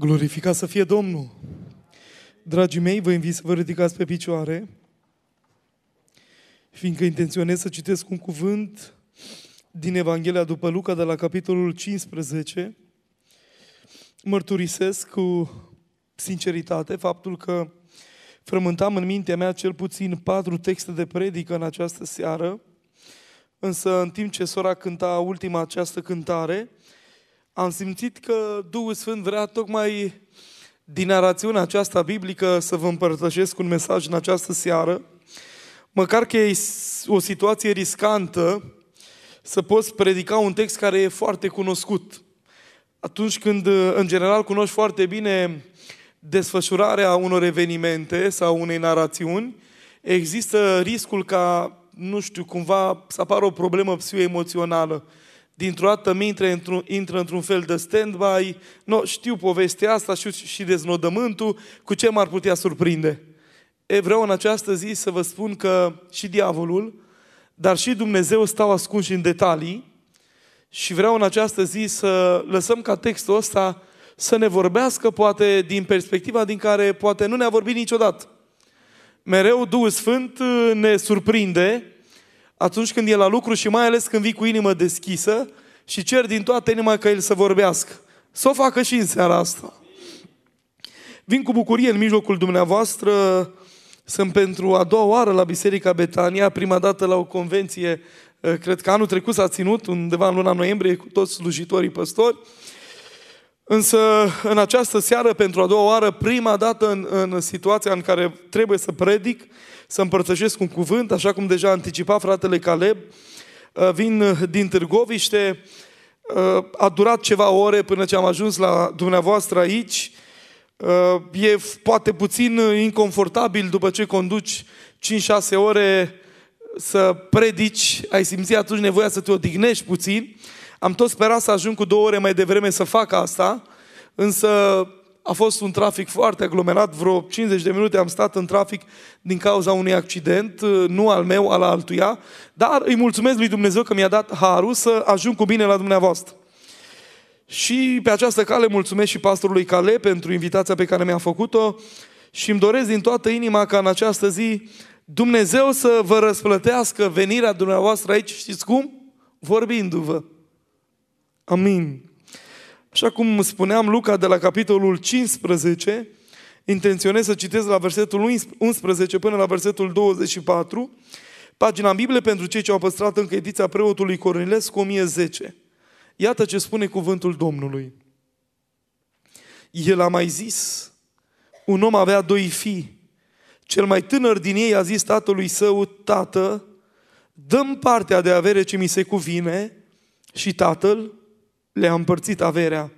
Glorificat să fie Domnul! Dragii mei, vă invit să vă ridicați pe picioare, fiindcă intenționez să citesc un cuvânt din Evanghelia după Luca, de la capitolul 15. Mărturisesc cu sinceritate faptul că frământam în mintea mea cel puțin patru texte de predică în această seară, însă în timp ce sora cânta ultima această cântare, am simțit că Duhul Sfânt vrea tocmai din narațiunea aceasta biblică să vă împărtășesc un mesaj în această seară, măcar că e o situație riscantă, să poți predica un text care e foarte cunoscut. Atunci când, în general, cunoști foarte bine desfășurarea unor evenimente sau unei narațiuni, există riscul ca, nu știu, cumva să apară o problemă psihoemoțională. emoțională dintr-o dată intră, într-un, intră într-un fel de stand-by, no, știu povestea asta știu și deznodământul, cu ce m-ar putea surprinde. E, vreau în această zi să vă spun că și diavolul, dar și Dumnezeu stau ascunși în detalii și vreau în această zi să lăsăm ca textul ăsta să ne vorbească poate din perspectiva din care poate nu ne-a vorbit niciodată. Mereu Duhul Sfânt uh, ne surprinde atunci când e la lucru și mai ales când vii cu inimă deschisă și cer din toată inima ca el să vorbească. Să o facă și în seara asta. Vin cu bucurie în mijlocul dumneavoastră. Sunt pentru a doua oară la Biserica Betania, prima dată la o convenție, eh, cred că anul trecut s-a ținut, undeva în luna noiembrie, cu toți slujitorii păstori. Însă, în această seară, pentru a doua oară, prima dată în, în situația în care trebuie să predic, să împărtășesc un cuvânt, așa cum deja anticipa fratele Caleb. Uh, vin uh, din Târgoviște, uh, a durat ceva ore până ce am ajuns la dumneavoastră aici. E poate puțin inconfortabil după ce conduci 5-6 ore să predici, ai simțit atunci nevoia să te odihnești puțin. Am tot sperat să ajung cu două ore mai devreme să fac asta, însă a fost un trafic foarte aglomerat, vreo 50 de minute am stat în trafic din cauza unui accident, nu al meu, al altuia, dar îi mulțumesc lui Dumnezeu că mi-a dat harul să ajung cu bine la dumneavoastră. Și pe această cale mulțumesc și pastorului Cale pentru invitația pe care mi-a făcut-o și îmi doresc din toată inima ca în această zi Dumnezeu să vă răsplătească venirea dumneavoastră aici, știți cum? Vorbindu-vă. Amin. Așa cum spuneam Luca de la capitolul 15, intenționez să citesc la versetul 11 până la versetul 24, pagina Biblie pentru cei ce au păstrat încă ediția preotului Cornilescu 1010. Iată ce spune cuvântul Domnului. El a mai zis, un om avea doi fii. Cel mai tânăr din ei a zis tatălui său, tată, dăm partea de avere ce mi se cuvine și tatăl le-a împărțit averea.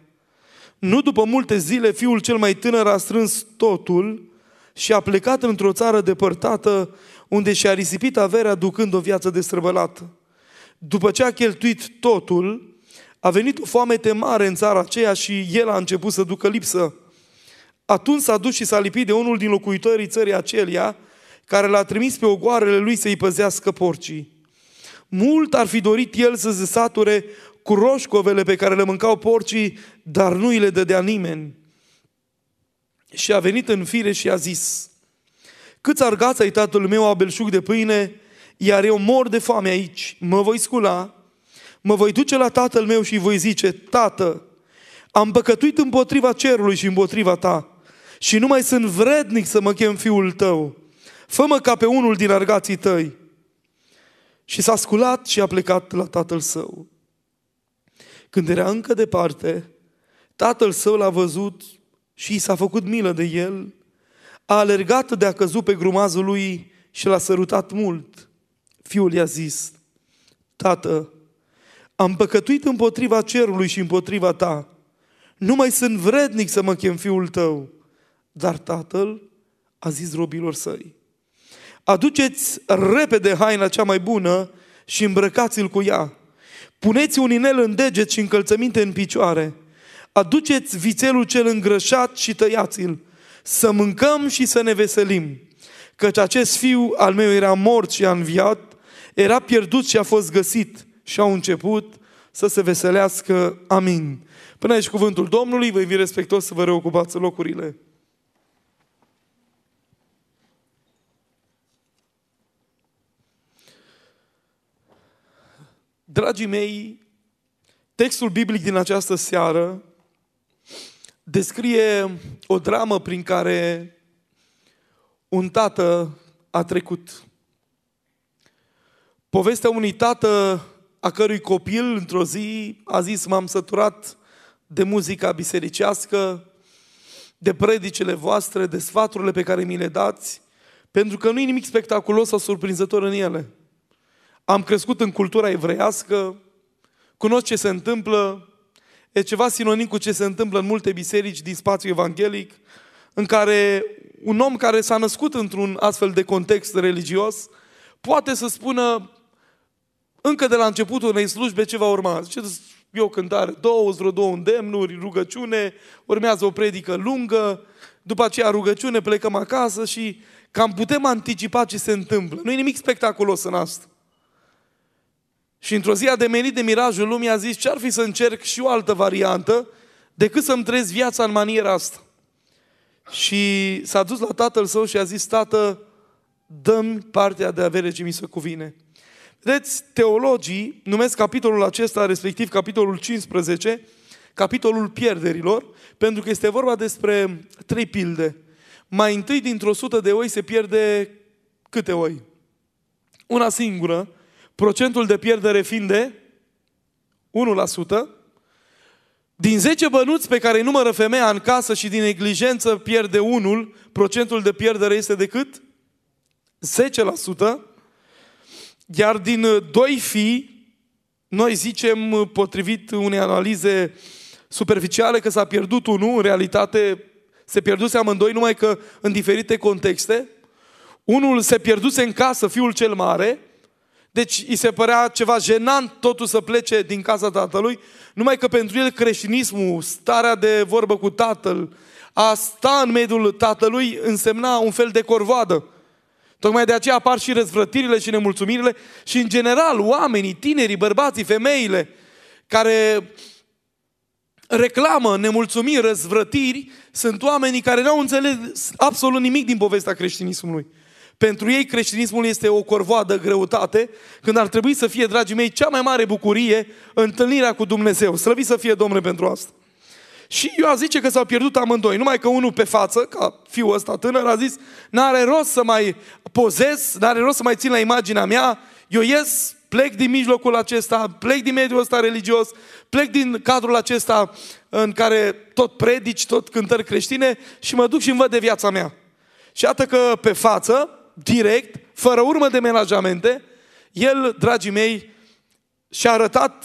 Nu după multe zile, fiul cel mai tânăr a strâns totul și a plecat într-o țară depărtată, unde și-a risipit averea ducând o viață destrăbălată. După ce a cheltuit totul, a venit o foamete mare în țara aceea și el a început să ducă lipsă. Atunci s-a dus și s-a lipit de unul din locuitorii țării acelia, care l-a trimis pe ogoarele lui să-i păzească porcii. Mult ar fi dorit el să se sature cu roșcovele pe care le mâncau porcii, dar nu îi le dădea nimeni. Și a venit în fire și a zis, Câți argați ai tatăl meu a belșug de pâine, iar eu mor de foame aici, mă voi scula, mă voi duce la tatăl meu și voi zice, Tată, am păcătuit împotriva cerului și împotriva ta și nu mai sunt vrednic să mă chem fiul tău. Fă-mă ca pe unul din argații tăi. Și s-a sculat și a plecat la tatăl său. Când era încă departe, tatăl său l-a văzut și i s-a făcut milă de el, a alergat de a căzut pe grumazul lui și l-a sărutat mult. Fiul i-a zis, Tată, am păcătuit împotriva cerului și împotriva ta. Nu mai sunt vrednic să mă chem fiul tău. Dar tatăl a zis robilor săi, aduceți repede haina cea mai bună și îmbrăcați-l cu ea Puneți un inel în deget și încălțăminte în picioare. Aduceți vițelul cel îngrășat și tăiați-l. Să mâncăm și să ne veselim. Căci acest fiu al meu era mort și a înviat, era pierdut și a fost găsit. Și au început să se veselească. Amin. Până aici cuvântul Domnului, vă invit respectos să vă reocupați locurile. Dragii mei, textul biblic din această seară descrie o dramă prin care un tată a trecut. Povestea unui tată a cărui copil într-o zi a zis m-am săturat de muzica bisericească, de predicele voastre, de sfaturile pe care mi le dați, pentru că nu e nimic spectaculos sau surprinzător în ele. Am crescut în cultura evreiască, cunosc ce se întâmplă, e ceva sinonim cu ce se întâmplă în multe biserici din spațiu evanghelic, în care un om care s-a născut într-un astfel de context religios poate să spună încă de la începutul unei slujbe ce va urma. Zice, e o cântare, două, vreo două îndemnuri, rugăciune, urmează o predică lungă, după aceea rugăciune, plecăm acasă și cam putem anticipa ce se întâmplă. Nu e nimic spectaculos în asta. Și într-o zi a demenit de mirajul lumii, a zis, ce-ar fi să încerc și o altă variantă decât să-mi trez viața în maniera asta. Și s-a dus la tatăl său și a zis, tată, dăm partea de avere ce mi se cuvine. Vedeți, teologii numesc capitolul acesta, respectiv capitolul 15, capitolul pierderilor, pentru că este vorba despre trei pilde. Mai întâi, dintr-o sută de oi se pierde câte oi? Una singură, procentul de pierdere fiind de 1%, din 10 bănuți pe care îi numără femeia în casă și din neglijență pierde unul, procentul de pierdere este de cât? 10%. Iar din uh, doi fii, noi zicem, uh, potrivit unei analize superficiale, că s-a pierdut unul, în realitate se pierduse amândoi, numai că în diferite contexte. Unul se pierduse în casă, fiul cel mare, deci îi se părea ceva jenant totul să plece din casa tatălui, numai că pentru el creștinismul, starea de vorbă cu tatăl, a sta în mediul tatălui însemna un fel de corvoadă. Tocmai de aceea apar și răzvrătirile și nemulțumirile și în general oamenii, tinerii, bărbații, femeile care reclamă nemulțumiri, răzvrătiri, sunt oamenii care nu au înțeles absolut nimic din povestea creștinismului. Pentru ei creștinismul este o corvoadă greutate, când ar trebui să fie, dragii mei, cea mai mare bucurie întâlnirea cu Dumnezeu. Slăviți să fie Domnul pentru asta. Și eu a zice că s-au pierdut amândoi, numai că unul pe față, ca fiul ăsta tânăr, a zis, n-are rost să mai pozez, n-are rost să mai țin la imaginea mea, eu ies, plec din mijlocul acesta, plec din mediul ăsta religios, plec din cadrul acesta în care tot predici, tot cântări creștine și mă duc și văd de viața mea. Și iată că pe față direct, fără urmă de menajamente, el, dragii mei, și-a arătat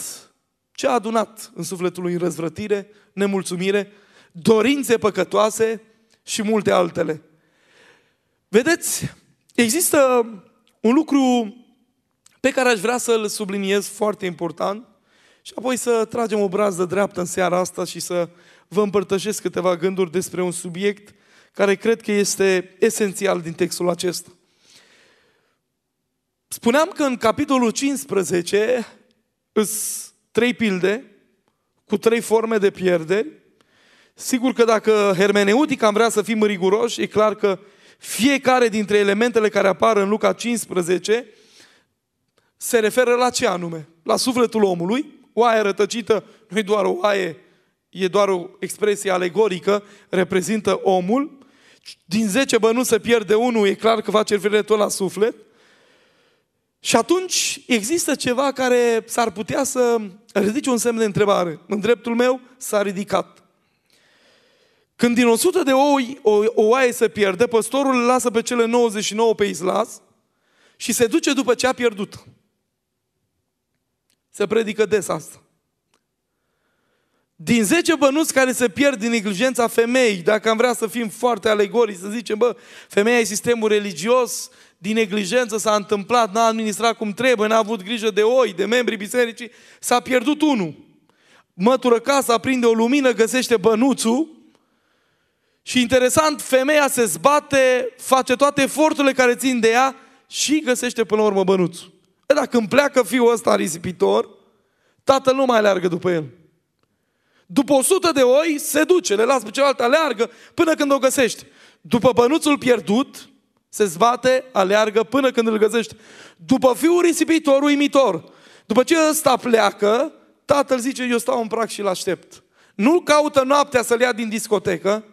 ce a adunat în sufletul lui răzvrătire, nemulțumire, dorințe păcătoase și multe altele. Vedeți, există un lucru pe care aș vrea să-l subliniez foarte important și apoi să tragem o brază dreaptă în seara asta și să vă împărtășesc câteva gânduri despre un subiect care cred că este esențial din textul acesta. Spuneam că în capitolul 15 sunt trei pilde cu trei forme de pierderi. Sigur că dacă hermeneutic am vrea să fim riguroși, e clar că fiecare dintre elementele care apar în Luca 15 se referă la ce anume? La sufletul omului, oaia rătăcită nu e doar o oaie, e doar o expresie alegorică, reprezintă omul. Din 10 bănuți se pierde unul, e clar că face referire tot la suflet. Și atunci există ceva care s-ar putea să ridice un semn de întrebare. În dreptul meu s-a ridicat. Când din 100 de oi o, o oaie se pierde, păstorul îl lasă pe cele 99 pe izlaz și se duce după ce a pierdut. Se predică des asta. Din 10 bănuți care se pierd din neglijența femeii, dacă am vrea să fim foarte alegorici, să zicem, bă, femeia e sistemul religios, din neglijență s-a întâmplat, n-a administrat cum trebuie, n-a avut grijă de oi, de membrii bisericii, s-a pierdut unul. Mătură casa, prinde o lumină, găsește bănuțul și interesant, femeia se zbate, face toate eforturile care țin de ea și găsește până la urmă bănuțul. Dacă îmi pleacă fiul ăsta risipitor, tatăl nu mai leargă după el. După o sută de oi, se duce, le las pe celălalt, aleargă, până când o găsește. După bănuțul pierdut, se zbate, aleargă până când îl găsește. După fiul risipitor, uimitor. După ce ăsta pleacă, tatăl zice, eu stau în prag și îl aștept. Nu-l caută noaptea să-l ia din discotecă,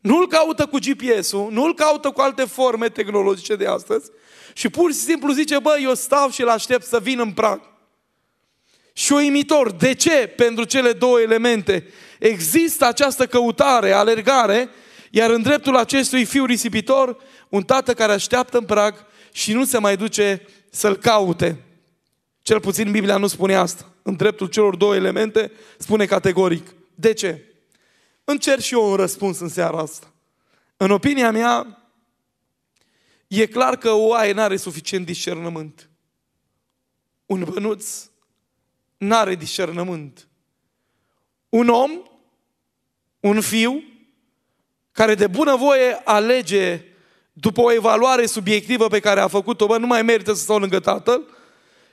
nu-l caută cu GPS-ul, nu-l caută cu alte forme tehnologice de astăzi și pur și simplu zice, bă, eu stau și îl aștept să vin în prag. Și o imitor. De ce? Pentru cele două elemente. Există această căutare, alergare, iar în dreptul acestui fiu risipitor un tată care așteaptă în prag și nu se mai duce să-l caute. Cel puțin Biblia nu spune asta. În dreptul celor două elemente spune categoric. De ce? Încerc și eu un răspuns în seara asta. În opinia mea, e clar că o aie n-are suficient discernământ. Un bănuț n-are discernământ. Un om, un fiu, care de bunăvoie alege după o evaluare subiectivă pe care a făcut-o, bă, nu mai merită să stau lângă tatăl,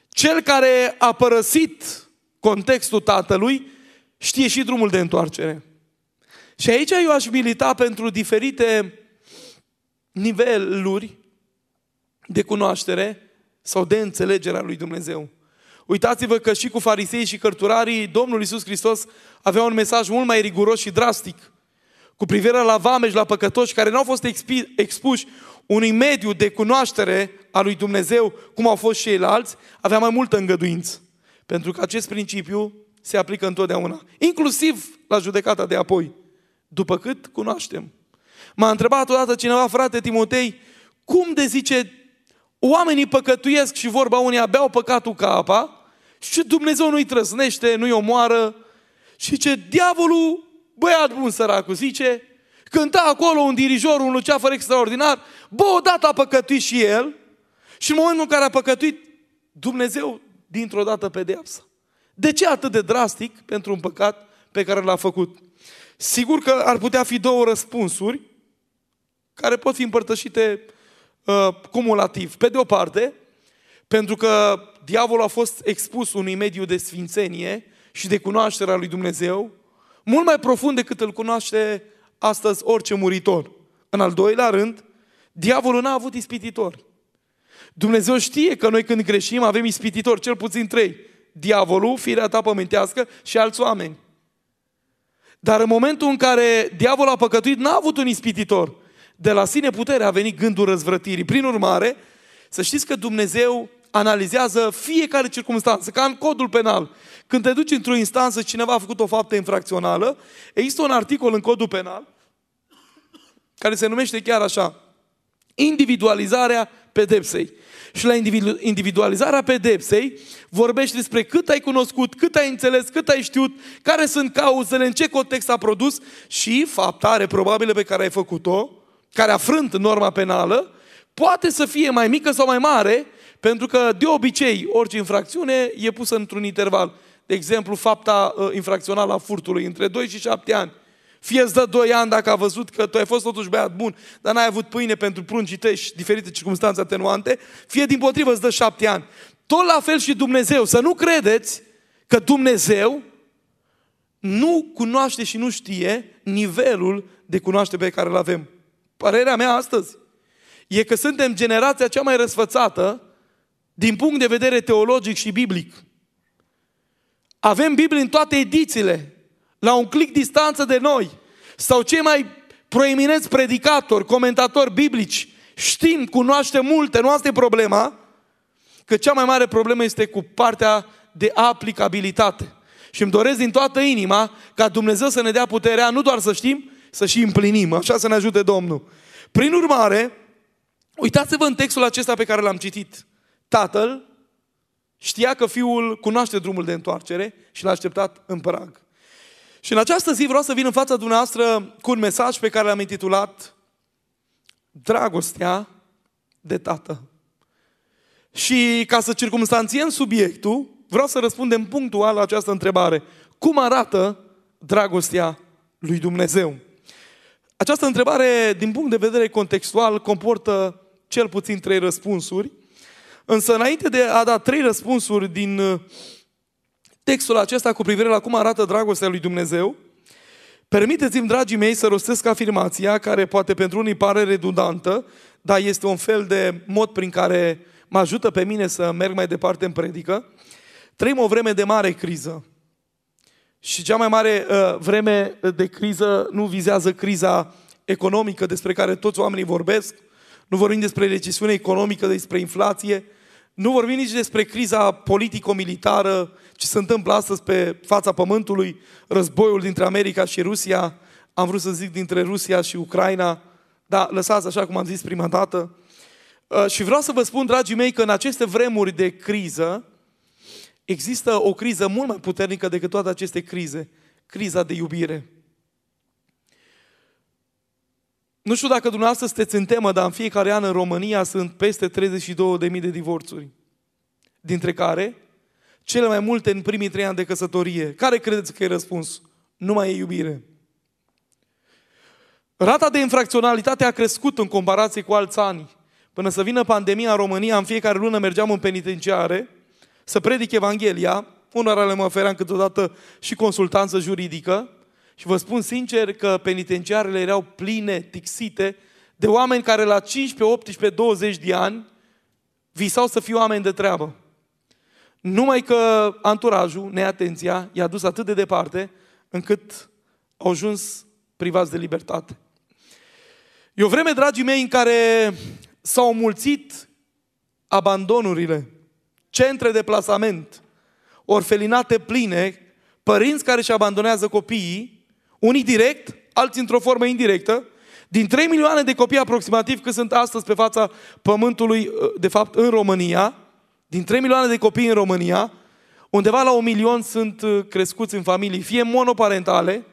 cel care a părăsit contextul tatălui știe și drumul de întoarcere. Și aici eu aș milita pentru diferite niveluri de cunoaștere sau de înțelegere a lui Dumnezeu. Uitați-vă că și cu farisei și cărturarii Domnul Iisus Hristos avea un mesaj mult mai riguros și drastic cu privire la vame și la păcătoși care nu au fost expuși unui mediu de cunoaștere a lui Dumnezeu, cum au fost și ceilalți, avea mai multă îngăduință. Pentru că acest principiu se aplică întotdeauna, inclusiv la judecata de apoi, după cât cunoaștem. M-a întrebat odată cineva, frate Timotei, cum de zice, oamenii păcătuiesc și vorba unii beau păcatul ca apa și Dumnezeu nu-i trăsnește, nu-i omoară și ce diavolul Băiat bun săracul, zice, cânta acolo un dirijor, un luceafăr extraordinar, bă, odată a păcătuit și el și în momentul în care a păcătuit, Dumnezeu dintr-o dată pedeapsă. De ce atât de drastic pentru un păcat pe care l-a făcut? Sigur că ar putea fi două răspunsuri care pot fi împărtășite uh, cumulativ. Pe de o parte, pentru că diavolul a fost expus unui mediu de sfințenie și de cunoașterea lui Dumnezeu, mult mai profund decât îl cunoaște astăzi orice muritor. În al doilea rând, diavolul n-a avut ispititor. Dumnezeu știe că noi când greșim avem ispititor, cel puțin trei. Diavolul, firea ta pământească și alți oameni. Dar în momentul în care diavolul a păcătuit, n-a avut un ispititor. De la sine putere a venit gândul răzvrătirii. Prin urmare, să știți că Dumnezeu analizează fiecare circunstanță, ca în codul penal. Când te duci într-o instanță și cineva a făcut o faptă infracțională, există un articol în codul penal care se numește chiar așa, individualizarea pedepsei. Și la individualizarea pedepsei vorbești despre cât ai cunoscut, cât ai înțeles, cât ai știut, care sunt cauzele, în ce context a produs și fapta reprobabilă pe care ai făcut-o, care afrânt norma penală, poate să fie mai mică sau mai mare pentru că, de obicei, orice infracțiune e pusă într-un interval. De exemplu, fapta uh, infracțională a furtului, între 2 și 7 ani. Fie îți dă 2 ani dacă a văzut că tu ai fost totuși băiat bun, dar n-ai avut pâine pentru pruncii tăi și diferite circunstanțe atenuante, fie din potrivă îți dă 7 ani. Tot la fel și Dumnezeu. Să nu credeți că Dumnezeu nu cunoaște și nu știe nivelul de cunoaștere pe care îl avem. Părerea mea astăzi e că suntem generația cea mai răsfățată din punct de vedere teologic și biblic. Avem Biblie în toate edițiile, la un clic distanță de noi. Sau cei mai proeminenți predicatori, comentatori biblici, știm, cunoaștem multe, nu asta e problema, că cea mai mare problemă este cu partea de aplicabilitate. Și îmi doresc din toată inima ca Dumnezeu să ne dea puterea nu doar să știm, să și împlinim. Așa să ne ajute Domnul. Prin urmare, uitați-vă în textul acesta pe care l-am citit. Tatăl știa că fiul cunoaște drumul de întoarcere și l-a așteptat în prag. Și în această zi vreau să vin în fața dumneavoastră cu un mesaj pe care l-am intitulat Dragostea de tată. Și ca să circumstanțiem subiectul, vreau să răspundem punctual la această întrebare. Cum arată dragostea lui Dumnezeu? Această întrebare, din punct de vedere contextual, comportă cel puțin trei răspunsuri Însă înainte de a da trei răspunsuri din uh, textul acesta cu privire la cum arată dragostea lui Dumnezeu, permiteți-mi, dragii mei, să rostesc afirmația care poate pentru unii pare redundantă, dar este un fel de mod prin care mă ajută pe mine să merg mai departe în predică. Trăim o vreme de mare criză. Și cea mai mare uh, vreme de criză nu vizează criza economică despre care toți oamenii vorbesc, uh, nu vorbim despre recesiune economică, despre inflație, nu vorbim nici despre criza politico-militară, ce se întâmplă astăzi pe fața pământului, războiul dintre America și Rusia, am vrut să zic dintre Rusia și Ucraina, dar lăsați așa cum am zis prima dată. Uh, și vreau să vă spun, dragii mei, că în aceste vremuri de criză există o criză mult mai puternică decât toate aceste crize, criza de iubire. Nu știu dacă dumneavoastră sunteți în temă, dar în fiecare an în România sunt peste 32.000 de divorțuri. Dintre care, cele mai multe în primii trei ani de căsătorie. Care credeți că e răspuns? Nu mai e iubire. Rata de infracționalitate a crescut în comparație cu alți ani. Până să vină pandemia în România, în fiecare lună mergeam în penitenciare să predic Evanghelia, unora le mă oferam câteodată și consultanță juridică, și vă spun sincer că penitenciarele erau pline, tixite, de oameni care la 15, 18, 20 de ani visau să fie oameni de treabă. Numai că anturajul, neatenția, i-a dus atât de departe încât au ajuns privați de libertate. E o vreme, dragii mei, în care s-au mulțit abandonurile, centre de plasament, orfelinate pline, părinți care își abandonează copiii unii direct, alții într-o formă indirectă. Din 3 milioane de copii aproximativ cât sunt astăzi pe fața pământului, ă, de fapt în România, din 3 milioane de copii în România, undeva la un milion sunt ă, crescuți în familii, fie monoparentale,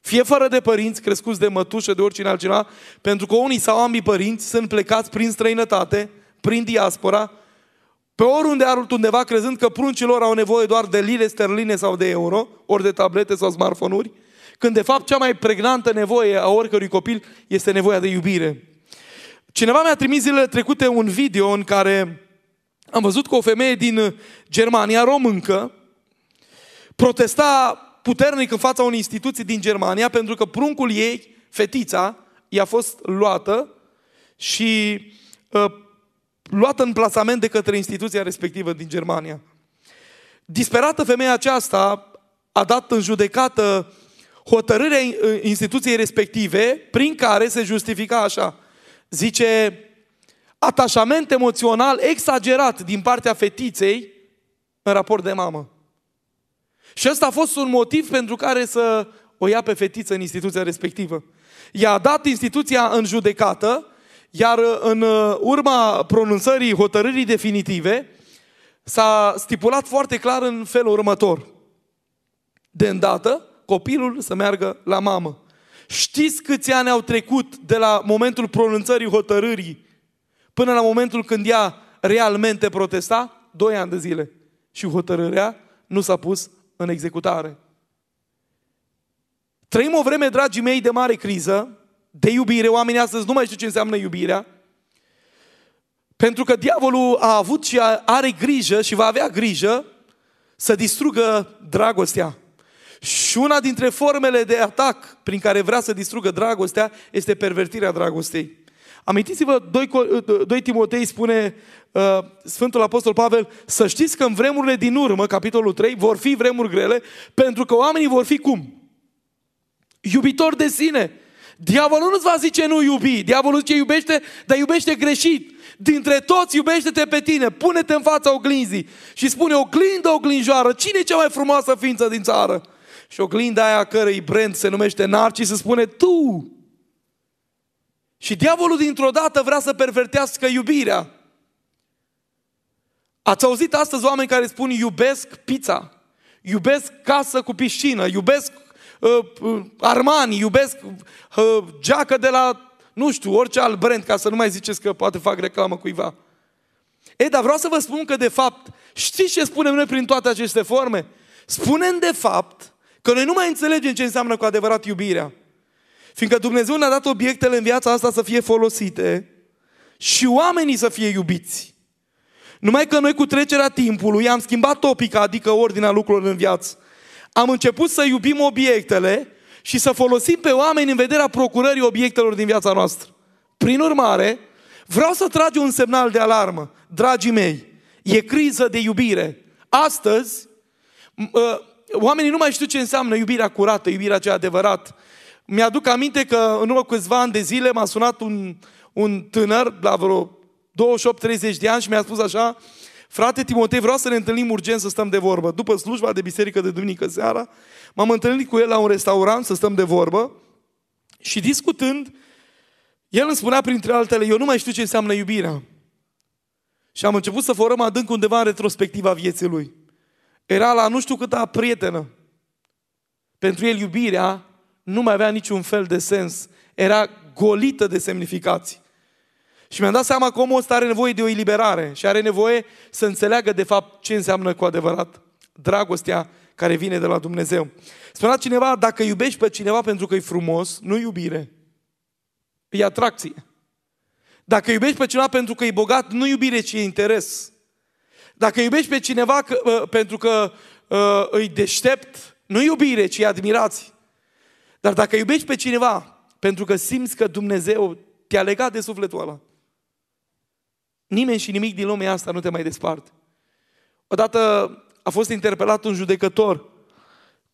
fie fără de părinți, crescuți de mătușe de oricine altcineva, pentru că unii sau ambii părinți sunt plecați prin străinătate, prin diaspora, pe oriunde undeva crezând că pruncilor au nevoie doar de lire sterline sau de euro, ori de tablete sau smartphone-uri, când de fapt cea mai pregnantă nevoie a oricărui copil este nevoia de iubire. Cineva mi-a trimis zilele trecute un video în care am văzut că o femeie din Germania, româncă, protesta puternic în fața unei instituții din Germania pentru că pruncul ei, fetița, i-a fost luată și uh, luată în plasament de către instituția respectivă din Germania. Disperată femeia aceasta a dat în judecată hotărârea instituției respective prin care se justifica așa. Zice, atașament emoțional exagerat din partea fetiței în raport de mamă. Și ăsta a fost un motiv pentru care să o ia pe fetiță în instituția respectivă. I-a dat instituția în judecată, iar în uh, urma pronunțării hotărârii definitive, s-a stipulat foarte clar în felul următor. De îndată, copilul să meargă la mamă. Știți câți ani au trecut de la momentul pronunțării hotărârii până la momentul când ea realmente protesta? Doi ani de zile. Și hotărârea nu s-a pus în executare. Trăim o vreme, dragii mei, de mare criză, de iubire. Oamenii astăzi nu mai știu ce înseamnă iubirea. Pentru că diavolul a avut și are grijă și va avea grijă să distrugă dragostea. Și una dintre formele de atac prin care vrea să distrugă dragostea este pervertirea dragostei. Amintiți-vă, 2, Timotei spune uh, Sfântul Apostol Pavel, să știți că în vremurile din urmă, capitolul 3, vor fi vremuri grele, pentru că oamenii vor fi cum? Iubitori de sine. Diavolul nu-ți va zice nu iubi, diavolul zice iubește, dar iubește greșit. Dintre toți iubește-te pe tine, pune-te în fața oglinzii și spune oglindă oglinjoară, cine e cea mai frumoasă ființă din țară? Și oglinda aia cărei brand se numește Narcis se spune tu. Și diavolul dintr-o dată vrea să pervertească iubirea. Ați auzit astăzi oameni care spun iubesc pizza, iubesc casă cu piscină, iubesc uh, uh Armani, iubesc uh, geacă de la, nu știu, orice alt brand, ca să nu mai ziceți că poate fac reclamă cuiva. Ei, dar vreau să vă spun că, de fapt, știți ce spunem noi prin toate aceste forme? Spunem, de fapt, Că noi nu mai înțelegem ce înseamnă cu adevărat iubirea. Fiindcă Dumnezeu ne-a dat obiectele în viața asta să fie folosite și oamenii să fie iubiți. Numai că noi cu trecerea timpului am schimbat topica, adică ordinea lucrurilor în viață. Am început să iubim obiectele și să folosim pe oameni în vederea procurării obiectelor din viața noastră. Prin urmare, vreau să trag un semnal de alarmă. Dragii mei, e criză de iubire. Astăzi, ă, Oamenii nu mai știu ce înseamnă iubirea curată, iubirea cea adevărat. Mi-aduc aminte că în urmă câțiva ani de zile m-a sunat un, un tânăr la vreo 28-30 de ani și mi-a spus așa, frate Timotei, vreau să ne întâlnim urgent să stăm de vorbă. După slujba de biserică de duminică seara, m-am întâlnit cu el la un restaurant să stăm de vorbă și discutând, el îmi spunea printre altele, eu nu mai știu ce înseamnă iubirea. Și am început să forăm adânc undeva în retrospectiva vieții lui. Era la nu știu câta prietenă. Pentru el iubirea nu mai avea niciun fel de sens. Era golită de semnificații. Și mi-am dat seama că omul ăsta are nevoie de o eliberare și are nevoie să înțeleagă de fapt ce înseamnă cu adevărat dragostea care vine de la Dumnezeu. Spunea cineva, dacă iubești pe cineva pentru că e frumos, nu iubire, e atracție. Dacă iubești pe cineva pentru că e bogat, nu iubire, ci interes. Dacă iubești pe cineva că, pentru că uh, îi deștept, nu iubire, ci admirați. Dar dacă iubești pe cineva pentru că simți că Dumnezeu te-a legat de sufletul ăla, nimeni și nimic din lumea asta nu te mai desparte. Odată a fost interpelat un judecător.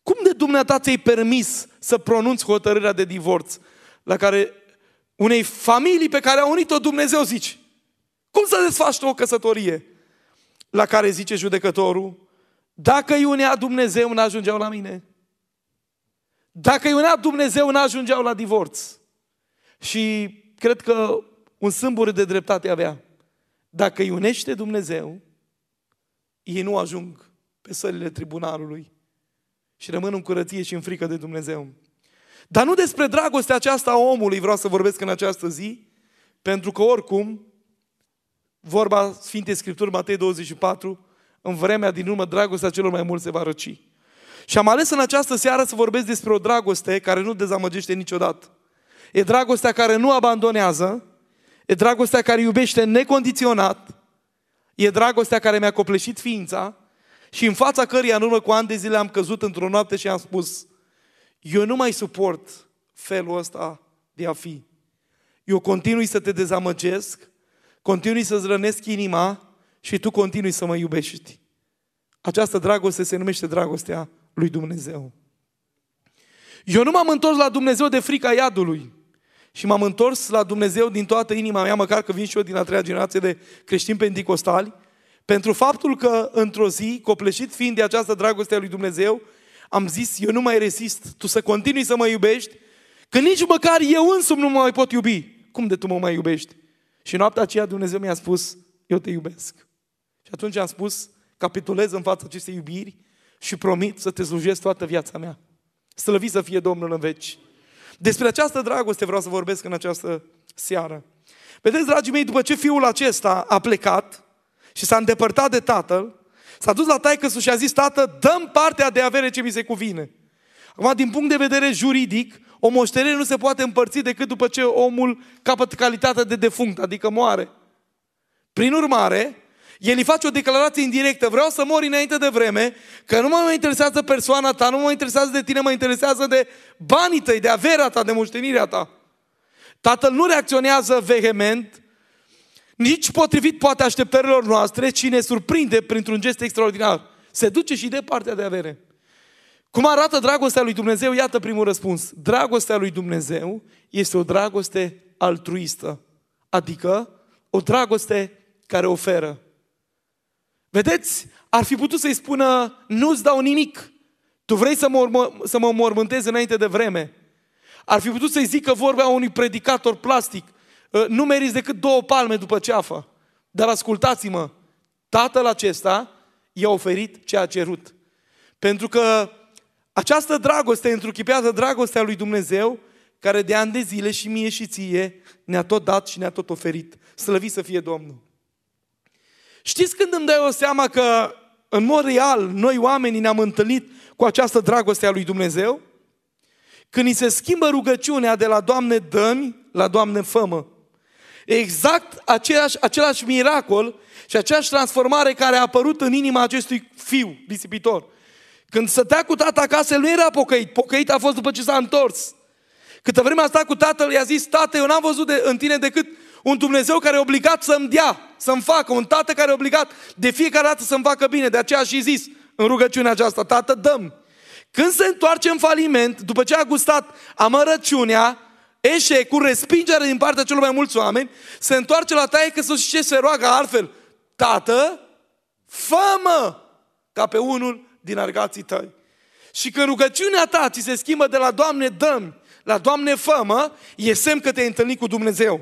Cum de dumneata ți-ai permis să pronunți hotărârea de divorț la care unei familii pe care a unit-o Dumnezeu zici? Cum să desfaci tu o căsătorie? La care zice judecătorul, dacă iunea Dumnezeu n-ajungeau la mine, dacă iunea Dumnezeu n-ajungeau la divorț, și cred că un sâmbur de dreptate avea, dacă unește Dumnezeu, ei nu ajung pe sările tribunalului și rămân în curăție și în frică de Dumnezeu. Dar nu despre dragostea aceasta a omului vreau să vorbesc în această zi, pentru că oricum vorba Sfintei Scripturi, Matei 24, în vremea din urmă, dragostea celor mai mulți se va răci. Și am ales în această seară să vorbesc despre o dragoste care nu dezamăgește niciodată. E dragostea care nu abandonează, e dragostea care iubește necondiționat, e dragostea care mi-a copleșit ființa și în fața căreia în urmă cu ani de zile am căzut într-o noapte și am spus eu nu mai suport felul ăsta de a fi. Eu continui să te dezamăgesc, Continui să-ți rănesc inima și tu continui să mă iubești. Această dragoste se numește dragostea lui Dumnezeu. Eu nu m-am întors la Dumnezeu de frica iadului. Și m-am întors la Dumnezeu din toată inima mea, măcar că vin și eu din a treia generație de creștini pentecostali, pentru faptul că într-o zi, copleșit fiind de această dragoste a lui Dumnezeu, am zis, eu nu mai rezist, tu să continui să mă iubești, că nici măcar eu însumi nu mă mai pot iubi. Cum de tu mă mai iubești? Și noaptea aceea Dumnezeu mi-a spus, eu te iubesc. Și atunci am spus, capitulez în fața acestei iubiri și promit să te slujesc toată viața mea. Slăvit să fie Domnul în veci. Despre această dragoste vreau să vorbesc în această seară. Vedeți, dragii mei, după ce fiul acesta a plecat și s-a îndepărtat de tatăl, s-a dus la taică și a zis, tată, dăm partea de avere ce mi se cuvine. Acum, din punct de vedere juridic, o moștenire nu se poate împărți decât după ce omul capătă calitatea de defunct, adică moare. Prin urmare, el îi face o declarație indirectă. Vreau să mori înainte de vreme, că nu mă mai interesează persoana ta, nu mă interesează de tine, mă interesează de banii tăi, de averea ta, de moștenirea ta. Tatăl nu reacționează vehement, nici potrivit poate așteptărilor noastre, ci ne surprinde printr-un gest extraordinar. Se duce și de partea de avere. Cum arată dragostea lui Dumnezeu? Iată primul răspuns. Dragostea lui Dumnezeu este o dragoste altruistă, adică o dragoste care oferă. Vedeți, ar fi putut să-i spună, nu-ți dau nimic, tu vrei să mă, să mă mormântezi înainte de vreme. Ar fi putut să-i zică vorbea unui predicator plastic, ă, nu meriți decât două palme după ceafă. Dar ascultați-mă, tatăl acesta i-a oferit ce a cerut. Pentru că această dragoste întruchipează dragostea lui Dumnezeu, care de ani de zile și mie și ție ne-a tot dat și ne-a tot oferit. Slăvi să fie Domnul! Știți când îmi dai o seama că în mod real noi oamenii ne-am întâlnit cu această dragoste a lui Dumnezeu? Când îi se schimbă rugăciunea de la Doamne dămi la Doamne fămă. Exact aceeași, același miracol și aceeași transformare care a apărut în inima acestui fiu disipitor. Când stătea cu tata acasă, el nu era pocăit. Pocăit a fost după ce s-a întors. Câtă vreme a stat cu tatăl, i-a zis, tată, eu n-am văzut de, în tine decât un Dumnezeu care e obligat să-mi dea, să-mi facă, un tată care e obligat de fiecare dată să-mi facă bine. De aceea și zis în rugăciunea aceasta, tată, dăm. Când se întoarce în faliment, după ce a gustat amărăciunea, eșecul, respingerea din partea celor mai mulți oameni, se întoarce la taie că și ce se roagă altfel. Tată, fă ca pe unul din argații tăi. Și când rugăciunea ta ți se schimbă de la Doamne dăm la Doamne fămă, e semn că te-ai întâlnit cu Dumnezeu.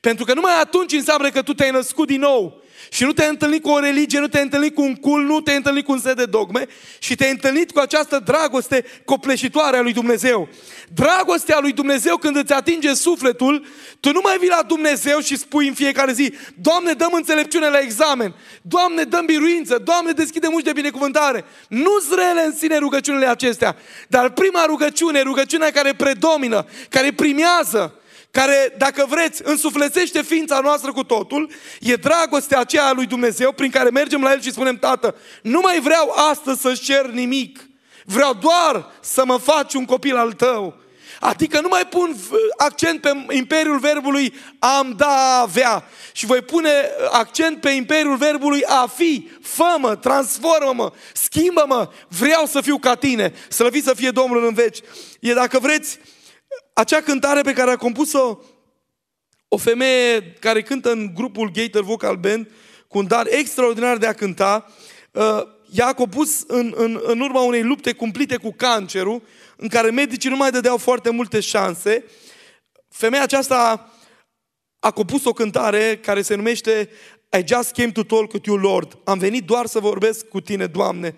Pentru că numai atunci înseamnă că tu te-ai născut din nou. Și nu te-ai întâlnit cu o religie, nu te-ai întâlnit cu un cul, nu te-ai întâlnit cu un set de dogme și te-ai întâlnit cu această dragoste copleșitoare a lui Dumnezeu. Dragostea lui Dumnezeu când îți atinge sufletul, tu nu mai vii la Dumnezeu și spui în fiecare zi, Doamne, dăm înțelepciune la examen, Doamne, dăm biruință, Doamne, deschide uși de binecuvântare. Nu zrele în sine rugăciunile acestea, dar prima rugăciune, rugăciunea care predomină, care primează, care, dacă vreți, însuflețește ființa noastră cu totul, e dragostea aceea a lui Dumnezeu prin care mergem la El și spunem, Tată, nu mai vreau astăzi să-ți cer nimic, vreau doar să mă faci un copil al Tău. Adică nu mai pun accent pe imperiul verbului am da avea și voi pune uh, accent pe imperiul verbului a fi, fă-mă, transformă-mă, schimbă-mă, vreau să fiu ca tine, slăvit să fie Domnul în veci. E dacă vreți acea cântare pe care a compus-o o femeie care cântă în grupul Gator Vocal Band, cu un dar extraordinar de a cânta, uh, ea a compus în, în, în urma unei lupte cumplite cu cancerul, în care medicii nu mai dădeau foarte multe șanse. Femeia aceasta a compus o cântare care se numește I just came to talk with you, Lord. Am venit doar să vorbesc cu tine, Doamne.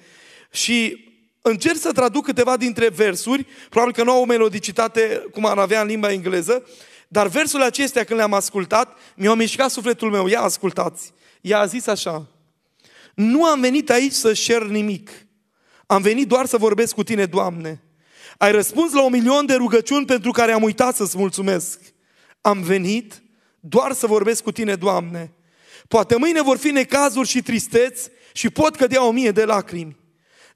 Și încerc să traduc câteva dintre versuri, probabil că nu au o melodicitate cum ar avea în limba engleză, dar versul acestea când le-am ascultat, mi-au mișcat sufletul meu. Ia ascultați. Ea a zis așa, nu am venit aici să șer nimic. Am venit doar să vorbesc cu tine, Doamne. Ai răspuns la un milion de rugăciuni pentru care am uitat să-ți mulțumesc. Am venit doar să vorbesc cu tine, Doamne. Poate mâine vor fi necazuri și tristeți și pot cădea o mie de lacrimi.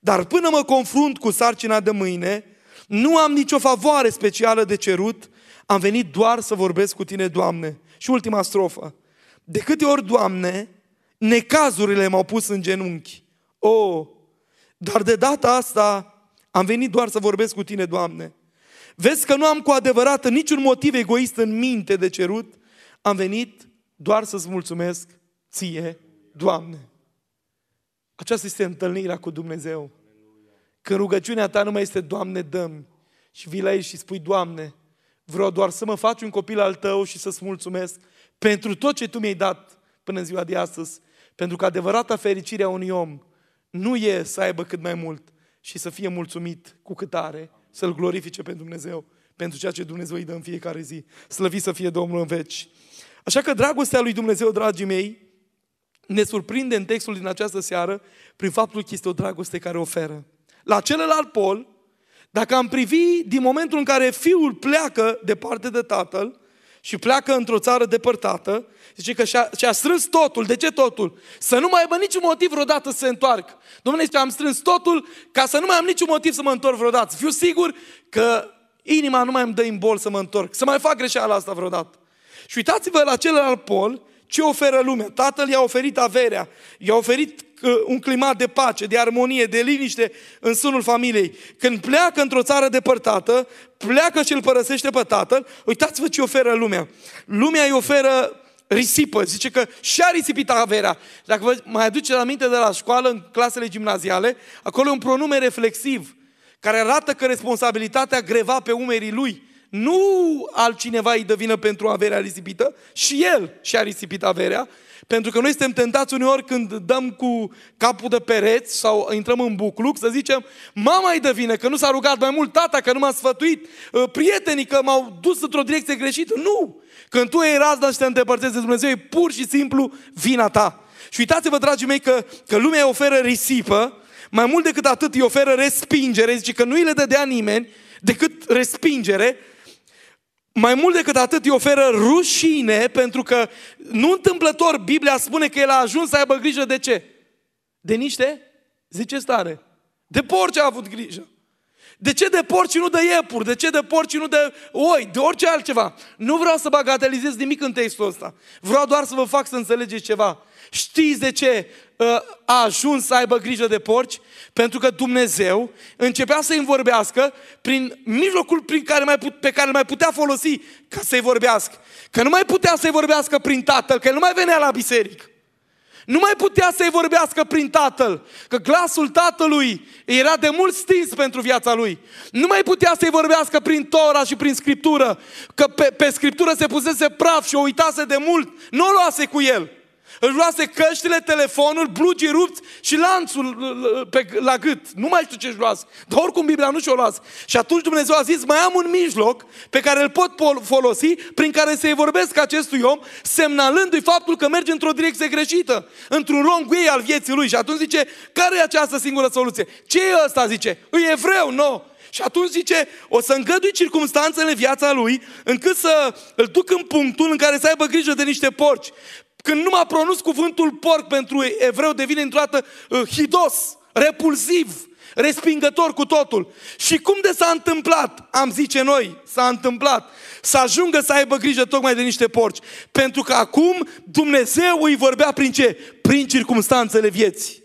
Dar până mă confrunt cu sarcina de mâine, nu am nicio favoare specială de cerut, am venit doar să vorbesc cu tine, Doamne. Și ultima strofă. De câte ori, Doamne, necazurile m-au pus în genunchi. O, oh, dar de data asta am venit doar să vorbesc cu tine, Doamne. Vezi că nu am cu adevărat niciun motiv egoist în minte de cerut. Am venit doar să-ți mulțumesc ție, Doamne. Aceasta este întâlnirea cu Dumnezeu. Când rugăciunea ta nu mai este, Doamne, dăm și vii la el și spui, Doamne, vreau doar să mă faci un copil al tău și să-ți mulțumesc pentru tot ce tu mi-ai dat până în ziua de astăzi. Pentru că adevărata fericire a unui om nu e să aibă cât mai mult și să fie mulțumit cu cât are, să-L glorifice pe Dumnezeu pentru ceea ce Dumnezeu îi dă în fiecare zi. Slăvi să fie Domnul în veci. Așa că dragostea lui Dumnezeu, dragii mei, ne surprinde în textul din această seară prin faptul că este o dragoste care oferă. La celălalt pol, dacă am privi din momentul în care fiul pleacă departe de tatăl și pleacă într-o țară depărtată, zice că și-a, și-a strâns totul. De ce totul? Să nu mai aibă niciun motiv vreodată să se întoarcă. Domnule, zice, am strâns totul ca să nu mai am niciun motiv să mă întorc vreodată. fiu sigur că inima nu mai îmi dă în bol să mă întorc. Să mai fac greșeala asta vreodată. Și uitați-vă la celălalt pol, ce oferă lumea? Tatăl i-a oferit averea, i-a oferit uh, un climat de pace, de armonie, de liniște în sânul familiei. Când pleacă într-o țară depărtată, pleacă și îl părăsește pe tatăl, uitați-vă ce oferă lumea. Lumea îi oferă risipă, zice că și-a risipit averea. Dacă vă mai la minte de la școală, în clasele gimnaziale, acolo e un pronume reflexiv, care arată că responsabilitatea greva pe umerii lui nu altcineva îi dă vină pentru averea risipită, și el și-a risipit averea, pentru că noi suntem tentați uneori când dăm cu capul de pereți sau intrăm în bucluc să zicem mama îi dă vină că nu s-a rugat mai mult, tata că nu m-a sfătuit, ă, prietenii că m-au dus într-o direcție greșită. Nu! Când tu iei razna și te îndepărtezi de Dumnezeu, e pur și simplu vina ta. Și uitați-vă, dragii mei, că, că lumea îi oferă risipă, mai mult decât atât îi oferă respingere, zice că nu îi le dădea nimeni decât respingere, mai mult decât atât îi oferă rușine pentru că nu întâmplător Biblia spune că el a ajuns să aibă grijă de ce? De niște? Zice stare. De porci a avut grijă. De ce de porci nu de iepuri? De ce de porci nu de oi? De orice altceva. Nu vreau să bagatelizez nimic în textul ăsta. Vreau doar să vă fac să înțelegeți ceva. Știți de ce Ă, a ajuns să aibă grijă de porci? Pentru că Dumnezeu începea să-i vorbească prin mijlocul prin care mai put, pe care îl mai putea folosi ca să-i vorbească. Că nu mai putea să-i vorbească prin tatăl, că el nu mai venea la biserică. Nu mai putea să-i vorbească prin tatăl, că glasul tatălui era de mult stins pentru viața lui. Nu mai putea să-i vorbească prin Tora și prin Scriptură, că pe, pe Scriptură se pusese praf și o uitase de mult, nu o luase cu el. Își luase căștile, telefonul, blugii rupți și lanțul pe, la gât. Nu mai știu ce își luase. Dar oricum Biblia nu și-o luase. Și atunci Dumnezeu a zis, mai am un mijloc pe care îl pot folosi, prin care să-i vorbesc acestui om, semnalându-i faptul că merge într-o direcție greșită, într-un ei al vieții lui. Și atunci zice, care e această singură soluție? Ce e ăsta, zice? Îi evreu, nu. No. Și atunci zice, o să îngădui circumstanțele în viața lui, încât să îl duc în punctul în care să aibă grijă de niște porci. Când nu m-a pronunț cuvântul porc pentru evreu, devine într-o dată uh, hidos, repulsiv, respingător cu totul. Și cum de s-a întâmplat, am zice noi, s-a întâmplat, să ajungă să aibă grijă tocmai de niște porci. Pentru că acum Dumnezeu îi vorbea prin ce? Prin circumstanțele vieții.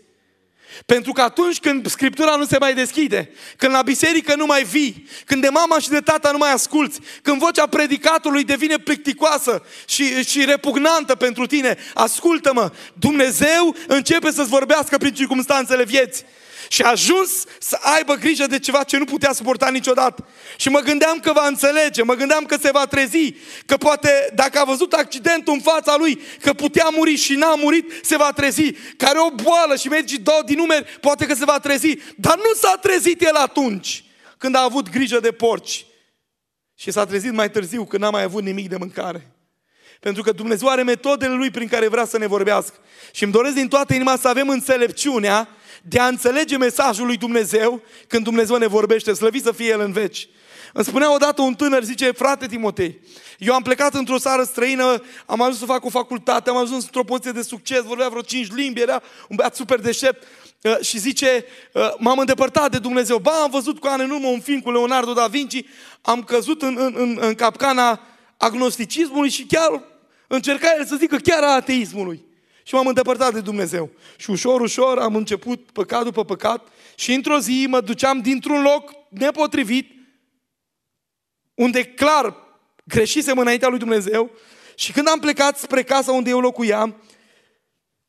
Pentru că atunci când Scriptura nu se mai deschide, când la biserică nu mai vii, când de mama și de tata nu mai asculți, când vocea predicatului devine plicticoasă și, și repugnantă pentru tine, ascultă-mă, Dumnezeu începe să-ți vorbească prin circumstanțele vieții și a ajuns să aibă grijă de ceva ce nu putea suporta niciodată. Și mă gândeam că va înțelege, mă gândeam că se va trezi, că poate dacă a văzut accidentul în fața lui, că putea muri și n-a murit, se va trezi. Care o boală și medicii dau din numeri, poate că se va trezi. Dar nu s-a trezit el atunci când a avut grijă de porci. Și s-a trezit mai târziu când n-a mai avut nimic de mâncare. Pentru că Dumnezeu are metodele Lui prin care vrea să ne vorbească. Și îmi doresc din toată inima să avem înțelepciunea de a înțelege mesajul lui Dumnezeu când Dumnezeu ne vorbește, slăvit să fie El în veci. Îmi spunea odată un tânăr, zice, frate Timotei, eu am plecat într-o țară străină, am ajuns să fac o facultate, am ajuns într-o poziție de succes, vorbea vreo cinci limbi, era un băiat super deșept uh, și zice, uh, m-am îndepărtat de Dumnezeu. Ba, am văzut cu ani în urmă un film cu Leonardo da Vinci, am căzut în, în, în, în capcana agnosticismului și chiar încerca el să zică chiar a ateismului. Și m-am îndepărtat de Dumnezeu. Și ușor, ușor am început păcat după păcat și într-o zi mă duceam dintr-un loc nepotrivit, unde clar greșisem înaintea lui Dumnezeu și când am plecat spre casa unde eu locuiam,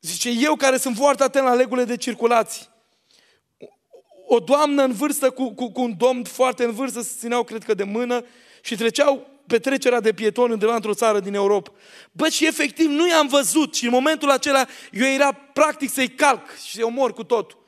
zice, eu care sunt foarte atent la legurile de circulație, o doamnă în vârstă cu, cu, cu un domn foarte în vârstă, se țineau, cred că, de mână și treceau petrecerea de pietoni undeva într-o țară din Europa. Bă, și efectiv nu i-am văzut și în momentul acela eu era practic să-i calc și să-i omor cu totul.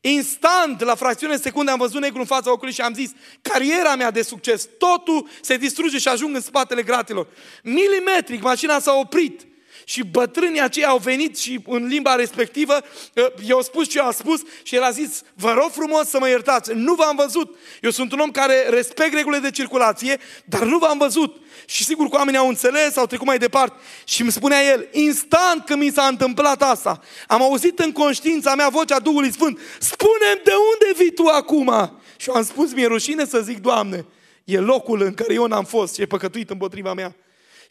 Instant, la fracțiune de secunde, am văzut negru în fața ocului și am zis, cariera mea de succes, totul se distruge și ajung în spatele gratilor. Milimetric, mașina s-a oprit. Și bătrânii aceia au venit și în limba respectivă ă, i-au spus ce a spus și el a zis, vă rog frumos să mă iertați, nu v-am văzut. Eu sunt un om care respect regulile de circulație, dar nu v-am văzut. Și sigur că oamenii au înțeles, au trecut mai departe. Și îmi spunea el, instant când mi s-a întâmplat asta, am auzit în conștiința mea vocea Duhului Sfânt, spune de unde vii tu acum? Și eu am spus, mi-e rușine să zic, Doamne, e locul în care eu n-am fost și e păcătuit împotriva mea.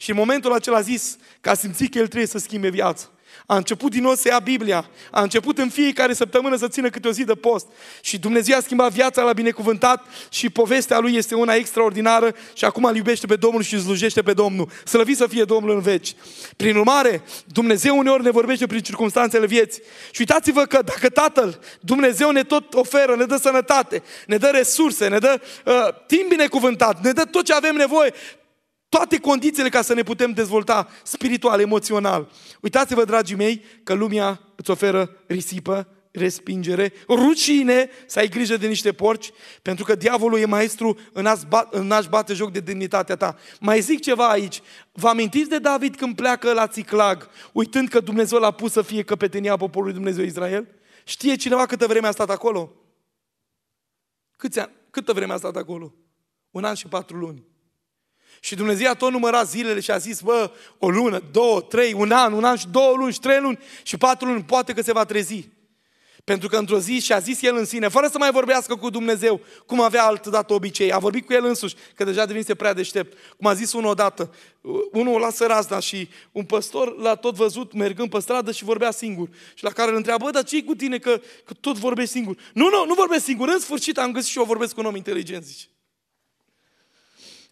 Și în momentul acela a zis că a simțit că el trebuie să schimbe viața. A început din nou să ia Biblia. A început în fiecare săptămână să țină câte o zi de post. Și Dumnezeu a schimbat viața, la binecuvântat și povestea lui este una extraordinară și acum îl iubește pe Domnul și îl slujește pe Domnul. Slăvit să fie Domnul în veci. Prin urmare, Dumnezeu uneori ne vorbește prin circunstanțele vieții. Și uitați-vă că dacă Tatăl, Dumnezeu ne tot oferă, ne dă sănătate, ne dă resurse, ne dă uh, timp binecuvântat, ne dă tot ce avem nevoie toate condițiile ca să ne putem dezvolta spiritual, emoțional. Uitați-vă, dragii mei, că lumea îți oferă risipă, respingere, rușine să ai grijă de niște porci, pentru că diavolul e maestru în a-și, ba- în a bate joc de demnitatea ta. Mai zic ceva aici. Vă amintiți de David când pleacă la Țiclag, uitând că Dumnezeu l-a pus să fie căpetenia poporului Dumnezeu Israel? Știe cineva câtă vreme a stat acolo? Câți ani? Câtă vreme a stat acolo? Un an și patru luni. Și Dumnezeu a tot numărat zilele și a zis, bă, o lună, două, trei, un an, un an și două luni și trei luni și patru luni, poate că se va trezi. Pentru că într-o zi și-a zis el în sine, fără să mai vorbească cu Dumnezeu, cum avea altădată obicei, a vorbit cu el însuși, că deja devenise prea deștept. Cum a zis unul odată, unul o lasă razna și un păstor l-a tot văzut mergând pe stradă și vorbea singur. Și la care îl întreabă, dar ce cu tine că, că tot vorbești singur? Nu, nu, nu vorbesc singur, în sfârșit am găsit și eu vorbesc cu un om inteligent, zice.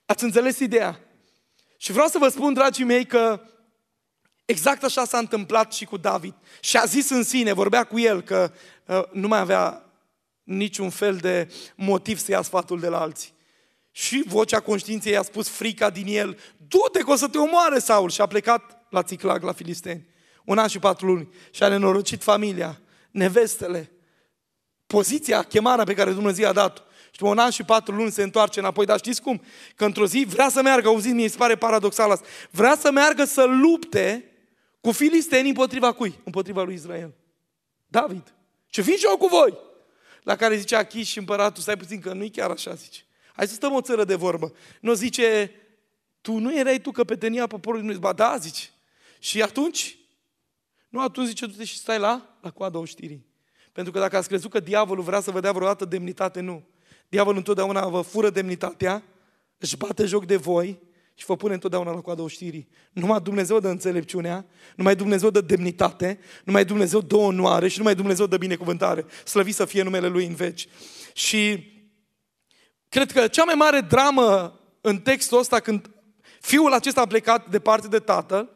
Ați înțeles ideea? Și vreau să vă spun, dragii mei, că exact așa s-a întâmplat și cu David. Și a zis în sine, vorbea cu el, că uh, nu mai avea niciun fel de motiv să ia sfatul de la alții. Și vocea conștiinței i-a spus frica din el, du-te că o să te omoare Saul. Și a plecat la Țiclag, la Filisteni. Un an și patru luni. Și a nenorocit familia, nevestele, poziția, chemarea pe care Dumnezeu a dat-o. Și după un an și patru luni se întoarce înapoi. Dar știți cum? Că într-o zi vrea să meargă, auziți, mi se pare paradoxal asta, vrea să meargă să lupte cu filistenii împotriva cui? Împotriva lui Israel. David. Ce vin și eu cu voi. La care zice Achish și împăratul, stai puțin că nu-i chiar așa, zice. Hai să stăm o țără de vorbă. Nu zice, tu nu erai tu căpetenia poporului Dumnezeu? Ba da, zice. Și atunci? Nu, atunci zice, du-te și stai la, la coada oștirii. Pentru că dacă ați crezut că diavolul vrea să vă dea vreodată demnitate, nu. Diavolul întotdeauna vă fură demnitatea, își bate joc de voi și vă pune întotdeauna la coada oștirii. Numai Dumnezeu dă înțelepciunea, numai Dumnezeu dă demnitate, numai Dumnezeu dă onoare și numai Dumnezeu dă binecuvântare. Slăvi să fie numele Lui în veci. Și cred că cea mai mare dramă în textul ăsta când fiul acesta a plecat departe de tatăl,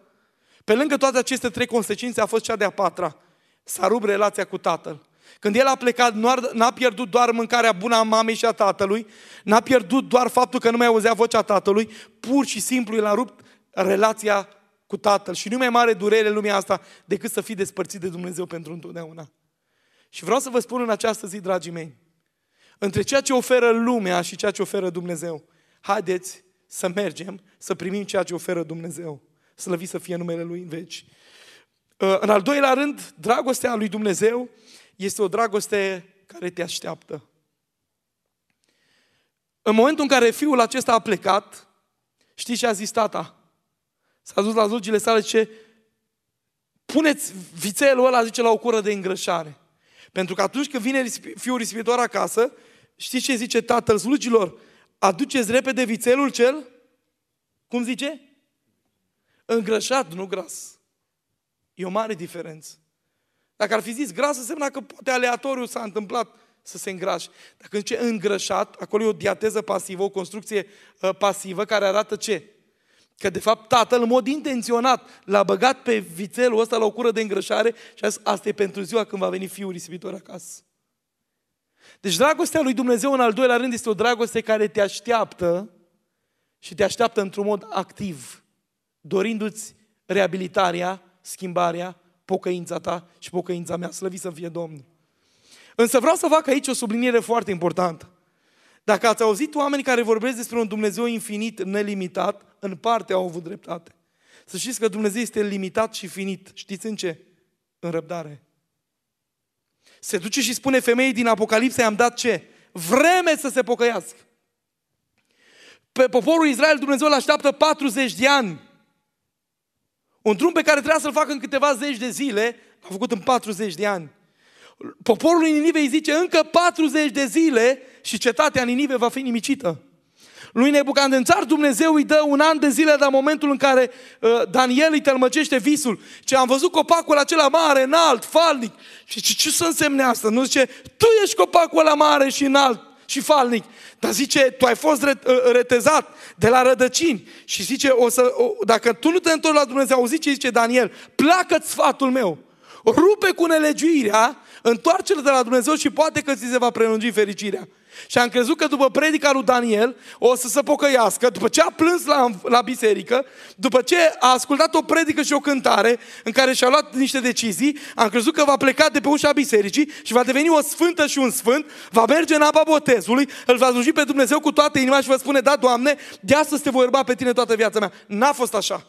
pe lângă toate aceste trei consecințe a fost cea de-a patra. S-a rupt relația cu tatăl. Când el a plecat, n-a pierdut doar mâncarea bună a mamei și a tatălui, n-a pierdut doar faptul că nu mai auzea vocea tatălui, pur și simplu el a rupt relația cu tatăl. Și nu mai mare durere în lumea asta decât să fii despărțit de Dumnezeu pentru întotdeauna. Și vreau să vă spun în această zi, dragii mei, între ceea ce oferă lumea și ceea ce oferă Dumnezeu, haideți să mergem să primim ceea ce oferă Dumnezeu. Slăvit să fie numele Lui în veci. În al doilea rând, dragostea lui Dumnezeu este o dragoste care te așteaptă. În momentul în care fiul acesta a plecat, știi ce a zis tata? S-a dus la slugile sale ce puneți vițelul ăla, zice, la o cură de îngrășare. Pentru că atunci când vine fiul risipitor acasă, știți ce zice tatăl slugilor? Aduceți repede vițelul cel, cum zice? Îngrășat, nu gras. E o mare diferență. Dacă ar fi zis gras, înseamnă că poate aleatoriu s-a întâmplat să se îngrași. Dacă zice îngrășat, acolo e o diateză pasivă, o construcție uh, pasivă care arată ce? Că de fapt tatăl în mod intenționat l-a băgat pe vițelul ăsta la o cură de îngrășare și a zis, asta e pentru ziua când va veni fiul risipitor acasă. Deci dragostea lui Dumnezeu în al doilea rând este o dragoste care te așteaptă și te așteaptă într-un mod activ, dorindu-ți reabilitarea, schimbarea, pocăința ta și pocăința mea. Slăvit să fie Domnul! Însă vreau să fac aici o subliniere foarte importantă. Dacă ați auzit oameni care vorbesc despre un Dumnezeu infinit, nelimitat, în parte au avut dreptate. Să știți că Dumnezeu este limitat și finit. Știți în ce? În răbdare. Se duce și spune femeii din Apocalipsa, i-am dat ce? Vreme să se pocăiască. Pe poporul Israel Dumnezeu îl așteaptă 40 de ani un drum pe care trebuia să-l facă în câteva zeci de zile, l-a făcut în 40 de ani. Poporul Ninive îi zice încă 40 de zile și cetatea Ninive va fi nimicită. Lui Nebucandențar Dumnezeu îi dă un an de zile de la momentul în care uh, Daniel îi tălmăcește visul. Ce am văzut copacul acela mare, înalt, falnic. Și ce, ce să însemne asta? Nu zice, tu ești copacul ăla mare și înalt și falnic. Dar zice, tu ai fost ă, retezat de la rădăcini. Și zice, o să, o, dacă tu nu te întorci la Dumnezeu, auzi ce zice Daniel, placă ți sfatul meu, rupe cu nelegiuirea, întoarce-l de la Dumnezeu și poate că ți se va prelungi fericirea. Și am crezut că după predica lui Daniel o să se pocăiască, după ce a plâns la, la biserică, după ce a ascultat o predică și o cântare în care și-a luat niște decizii, am crezut că va pleca de pe ușa bisericii și va deveni o sfântă și un sfânt, va merge în apa botezului, îl va sluji pe Dumnezeu cu toată inima și va spune, da, Doamne, de astăzi te voi urba pe tine toată viața mea. N-a fost așa.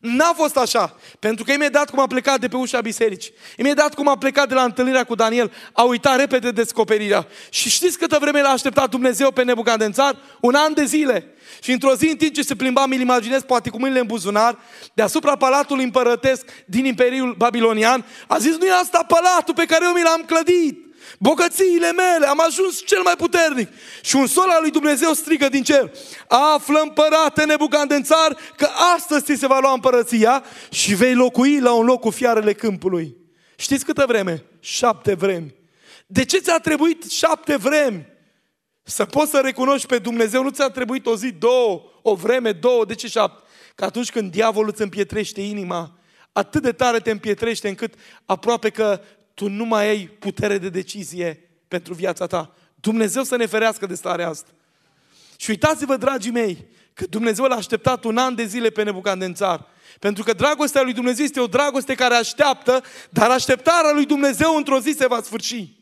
N-a fost așa. Pentru că imediat cum a plecat de pe ușa bisericii, imediat cum a plecat de la întâlnirea cu Daniel, a uitat repede descoperirea. Și știți câtă vreme l-a așteptat Dumnezeu pe Nebucadențar? Un an de zile. Și într-o zi, în timp ce se plimba, mi-l imaginez poate cu mâinile în buzunar, deasupra palatului împărătesc din Imperiul Babilonian, a zis, nu e asta palatul pe care eu mi l-am clădit. Bogățiile mele, am ajuns cel mai puternic. Și un sol al lui Dumnezeu strigă din cer, află împărate Nebucandențar că astăzi ți se va lua împărăția și vei locui la un loc cu fiarele câmpului. Știți câtă vreme? Șapte vremi. De ce ți-a trebuit șapte vremi? Să poți să recunoști pe Dumnezeu, nu ți-a trebuit o zi, două, o vreme, două, de ce șapte? Că atunci când diavolul îți împietrește inima, atât de tare te împietrește încât aproape că tu nu mai ai putere de decizie pentru viața ta. Dumnezeu să ne ferească de starea asta. Și uitați-vă, dragii mei, că Dumnezeu l-a așteptat un an de zile pe țară, Pentru că dragostea lui Dumnezeu este o dragoste care așteaptă, dar așteptarea lui Dumnezeu într-o zi se va sfârși.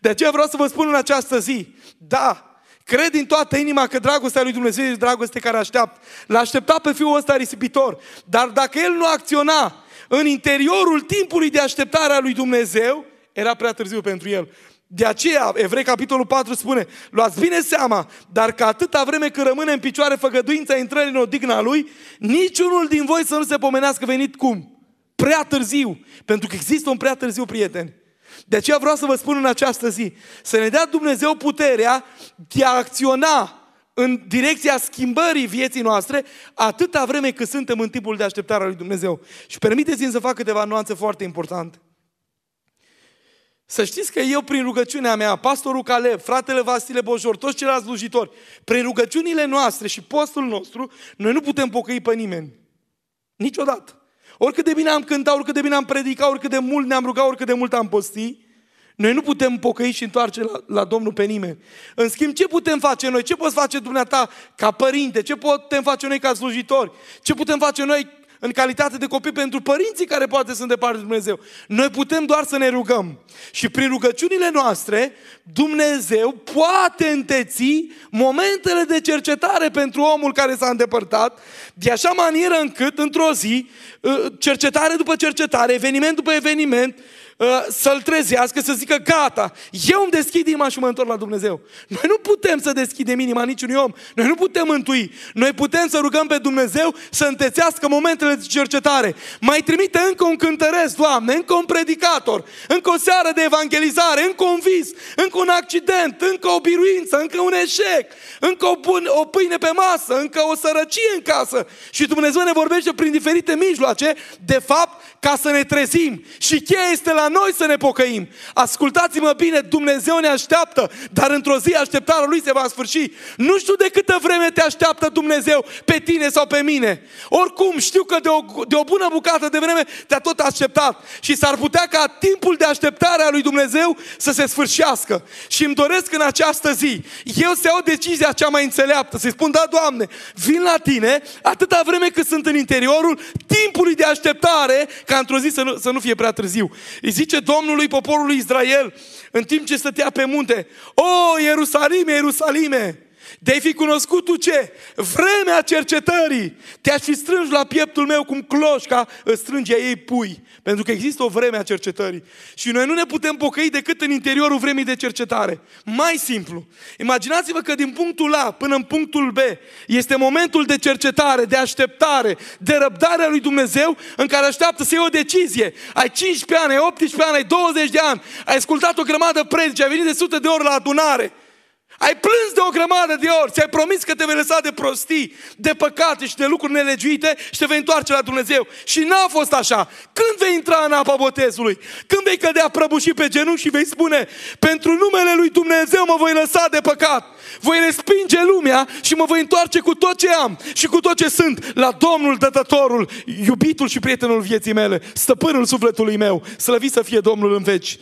De aceea vreau să vă spun în această zi, da, cred din toată inima că dragostea lui Dumnezeu este dragoste care așteaptă. L-a așteptat pe fiul ăsta risipitor, dar dacă el nu acționa, în interiorul timpului de așteptare a lui Dumnezeu, era prea târziu pentru el. De aceea, Evrei capitolul 4 spune, luați bine seama, dar că atâta vreme cât rămâne în picioare făgăduința intrării în odihna lui, niciunul din voi să nu se pomenească venit cum? Prea târziu. Pentru că există un prea târziu, prieteni. De aceea vreau să vă spun în această zi, să ne dea Dumnezeu puterea de a acționa în direcția schimbării vieții noastre, atâta vreme cât suntem în timpul de așteptare a lui Dumnezeu. Și permiteți-mi să fac câteva nuanțe foarte importante. Să știți că eu, prin rugăciunea mea, pastorul Caleb, fratele Vasile Bojor, toți ceilalți slujitori, prin rugăciunile noastre și postul nostru, noi nu putem pocăi pe nimeni. Niciodată. Oricât de bine am cântat, oricât de bine am predicat, oricât de mult ne-am rugat, oricât de mult am postit, noi nu putem pocăi și întoarce la, la Domnul pe nimeni. În schimb, ce putem face noi? Ce poți face dumneata ca părinte? Ce putem face noi ca slujitori? Ce putem face noi în calitate de copii pentru părinții care poate sunt departe de Dumnezeu. Noi putem doar să ne rugăm. Și prin rugăciunile noastre, Dumnezeu poate înteți momentele de cercetare pentru omul care s-a îndepărtat, de așa manieră încât, într-o zi, ă, cercetare după cercetare, eveniment după eveniment, Ă, să-l trezească, să zică gata, eu îmi deschid inima și mă întorc la Dumnezeu. Noi nu putem să deschidem inima niciunui om. Noi nu putem întui. Noi putem să rugăm pe Dumnezeu să întețească momentele de cercetare. Mai trimite încă un cântăresc, Doamne, încă un predicator, încă o seară de evangelizare, încă un vis, încă un accident, încă o biruință, încă un eșec, încă o, bun, o pâine pe masă, încă o sărăcie în casă. Și Dumnezeu ne vorbește prin diferite mijloace, de fapt, ca să ne trezim. Și cheia este la noi să ne pocăim. Ascultați-mă bine, Dumnezeu ne așteaptă, dar într-o zi așteptarea Lui se va sfârși. Nu știu de câtă vreme te așteaptă Dumnezeu pe tine sau pe mine. Oricum, știu că de o, de o bună bucată de vreme te-a tot așteptat și s-ar putea ca timpul de așteptare a Lui Dumnezeu să se sfârșească. Și îmi doresc în această zi, eu să iau decizia cea mai înțeleaptă, să-i spun, da, Doamne, vin la Tine atâta vreme cât sunt în interiorul timpului de așteptare, ca într-o zi să nu, să nu fie prea târziu. Îi zice Domnului poporului Israel, în timp ce stătea pe munte, O, Ierusalime, Ierusalime, de fi cunoscut tu ce? Vremea cercetării. Te-aș fi strâns la pieptul meu cum cloșca îți strânge ei pui. Pentru că există o vreme a cercetării. Și noi nu ne putem pocăi decât în interiorul vremii de cercetare. Mai simplu. Imaginați-vă că din punctul A până în punctul B este momentul de cercetare, de așteptare, de răbdare a lui Dumnezeu în care așteaptă să iei o decizie. Ai 15 ani, ai 18 ani, ai 20 de ani, ai ascultat o grămadă predice, ai venit de sute de ori la adunare. Ai plâns de o grămadă de ori, ți-ai promis că te vei lăsa de prostii, de păcate și de lucruri nelegiuite și te vei întoarce la Dumnezeu. Și n-a fost așa. Când vei intra în apa botezului? Când vei cădea prăbușit pe genunchi și vei spune, pentru numele lui Dumnezeu mă voi lăsa de păcat. Voi respinge lumea și mă voi întoarce cu tot ce am și cu tot ce sunt la Domnul Dătătorul, iubitul și prietenul vieții mele, stăpânul sufletului meu, slăvit să fie Domnul în veci.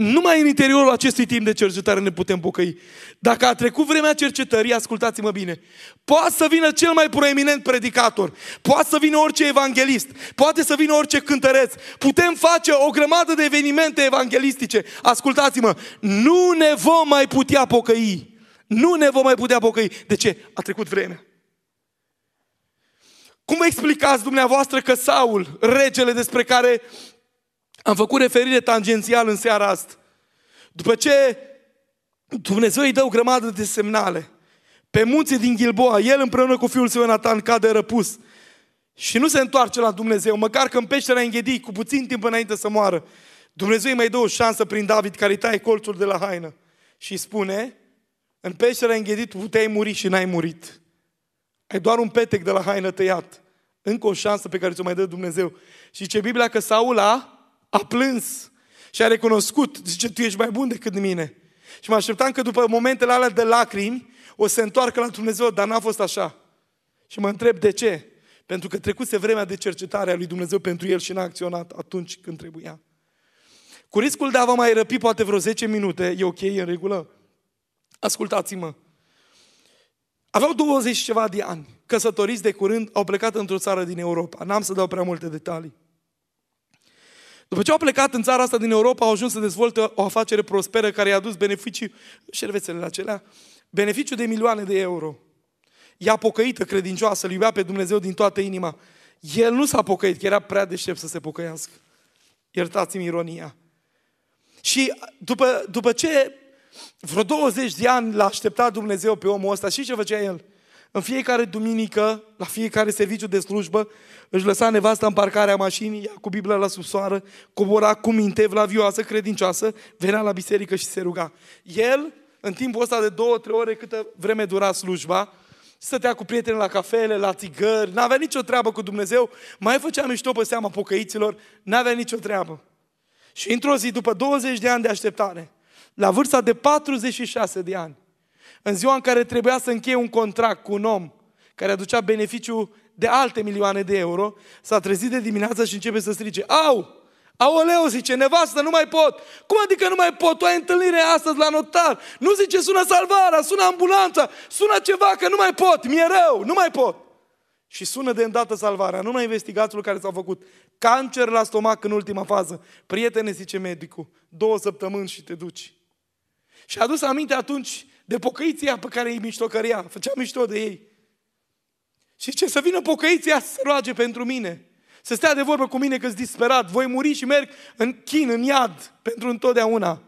Numai în interiorul acestui timp de cercetare ne putem pocăi. Dacă a trecut vremea cercetării, ascultați-mă bine, poate să vină cel mai proeminent predicator, poate să vină orice evanghelist, poate să vină orice cântăreț, putem face o grămadă de evenimente evanghelistice. Ascultați-mă, nu ne vom mai putea pocăi. Nu ne vom mai putea pocăi. De ce? A trecut vremea. Cum explicați dumneavoastră că Saul, regele despre care uh, am făcut referire tangențial în seara asta. După ce Dumnezeu îi dă o grămadă de semnale, pe munții din Gilboa, el împreună cu fiul său Nathan cade răpus și nu se întoarce la Dumnezeu, măcar că în peștera înghedii, cu puțin timp înainte să moară, Dumnezeu îi mai dă o șansă prin David care îi taie colțul de la haină și spune, în peștera înghedit puteai muri și n-ai murit. Ai doar un petec de la haină tăiat. Încă o șansă pe care ți-o mai dă Dumnezeu. Și ce Biblia că Saul a a plâns și a recunoscut, zice, tu ești mai bun decât mine. Și mă așteptam că după momentele alea de lacrimi o să se întoarcă la Dumnezeu, dar n-a fost așa. Și mă întreb de ce. Pentru că trecuse vremea de cercetare a lui Dumnezeu pentru el și n-a acționat atunci când trebuia. Cu riscul de a vă mai răpi poate vreo 10 minute, e ok, e în regulă. Ascultați-mă. Aveau 20 și ceva de ani, căsătoriți de curând, au plecat într-o țară din Europa. N-am să dau prea multe detalii. După ce au plecat în țara asta din Europa, au ajuns să dezvolte o afacere prosperă care i-a adus beneficii, șervețele acelea, beneficiu de milioane de euro. Ea pocăită, credincioasă, îl iubea pe Dumnezeu din toată inima. El nu s-a pocăit, că era prea deștept să se pocăiască. Iertați-mi ironia. Și după, după ce vreo 20 de ani l-a așteptat Dumnezeu pe omul ăsta, și ce făcea el? În fiecare duminică, la fiecare serviciu de slujbă, își lăsa nevasta în parcarea mașinii, ia cu Biblia la subsoară, cobora cu minte, vlavioasă, credincioasă, venea la biserică și se ruga. El, în timpul ăsta de două, trei ore, câtă vreme dura slujba, stătea cu prieteni la cafele, la țigări, n-avea nicio treabă cu Dumnezeu, mai făcea mișto pe seama pocăiților, n-avea nicio treabă. Și într-o zi, după 20 de ani de așteptare, la vârsta de 46 de ani, în ziua în care trebuia să încheie un contract cu un om care aducea beneficiu de alte milioane de euro, s-a trezit de dimineață și începe să strige, au, Aoleu, zice, nevastă, nu mai pot. Cum adică nu mai pot? Tu ai întâlnire astăzi la notar. Nu zice, sună salvarea, sună ambulanța, sună ceva, că nu mai pot, mi-e rău, nu mai pot. Și sună de îndată salvarea, numai investigațiilor care s-au făcut. Cancer la stomac în ultima fază. Prietene, zice medicul, două săptămâni și te duci. Și a adus aminte atunci de pocăiția pe care îi miștocărea, făcea mișto de ei. Și ce să vină pocăiția să roage pentru mine. Să stea de vorbă cu mine că-s disperat, voi muri și merg în chin, în iad, pentru întotdeauna.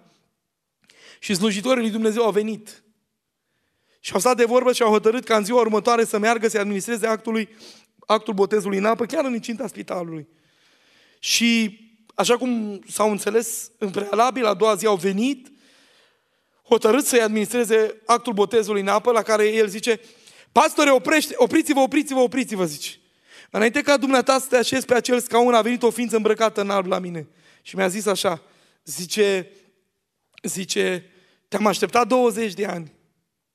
Și slujitorii lui Dumnezeu au venit. Și au stat de vorbă și au hotărât ca în ziua următoare să meargă să administreze actului, actul botezului în apă, chiar în incinta spitalului. Și așa cum s-au înțeles în prealabil, a doua zi au venit hotărât să-i administreze actul botezului în apă, la care el zice, pastore, oprește, opriți-vă, opriți-vă, opriți-vă, zice. Înainte ca dumneata să te așezi pe acel scaun, a venit o ființă îmbrăcată în alb la mine. Și mi-a zis așa, zice, zice, te-am așteptat 20 de ani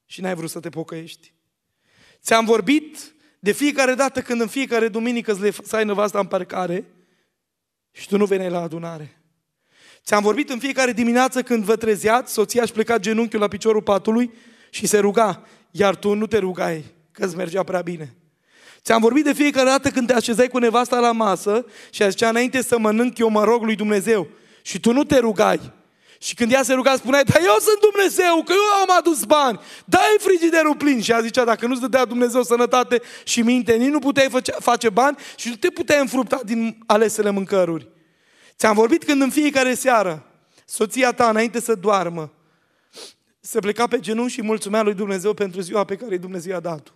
și n-ai vrut să te pocăiești. Ți-am vorbit de fiecare dată când în fiecare duminică îți ai nevasta în parcare și tu nu veneai la adunare. Ți-am vorbit în fiecare dimineață când vă trezeați, soția își pleca genunchiul la piciorul patului și se ruga, iar tu nu te rugai, că îți mergea prea bine. Ți-am vorbit de fiecare dată când te așezai cu nevasta la masă și a zicea, înainte să mănânc, eu mă rog lui Dumnezeu. Și tu nu te rugai. Și când ea se ruga, spuneai, dar eu sunt Dumnezeu, că eu am adus bani, dai frigiderul plin. Și a zicea, dacă nu-ți dădea Dumnezeu sănătate și minte, nici nu puteai face bani și nu te puteai înfrupta din alesele mâncăruri. Ți-am vorbit când în fiecare seară soția ta, înainte să doarmă, se pleca pe genunchi și mulțumea lui Dumnezeu pentru ziua pe care Dumnezeu i-a dat-o.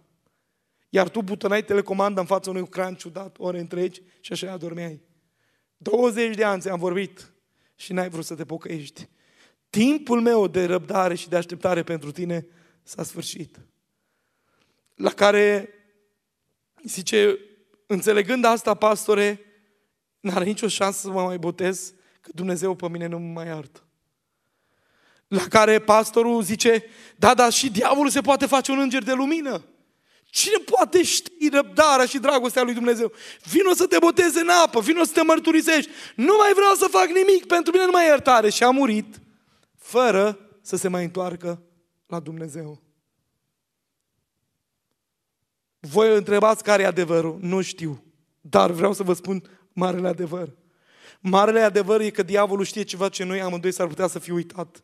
Iar tu butonai telecomanda în fața unui ucran ciudat, ore întregi și așa adormeai. 20 de ani ți-am vorbit și n-ai vrut să te pocăiești. Timpul meu de răbdare și de așteptare pentru tine s-a sfârșit. La care zice, înțelegând asta, pastore, N-are nicio șansă să mă mai botez, că Dumnezeu pe mine nu mă mai iartă. La care pastorul zice, da, dar și diavolul se poate face un înger de lumină. Cine poate ști răbdarea și dragostea lui Dumnezeu? Vino să te boteze în apă, vino să te mărturisești. Nu mai vreau să fac nimic, pentru mine nu mai iertare. Și a murit fără să se mai întoarcă la Dumnezeu. Voi întrebați care e adevărul? Nu știu. Dar vreau să vă spun marele adevăr. Marele adevăr e că diavolul știe ceva ce noi amândoi s-ar putea să fi uitat.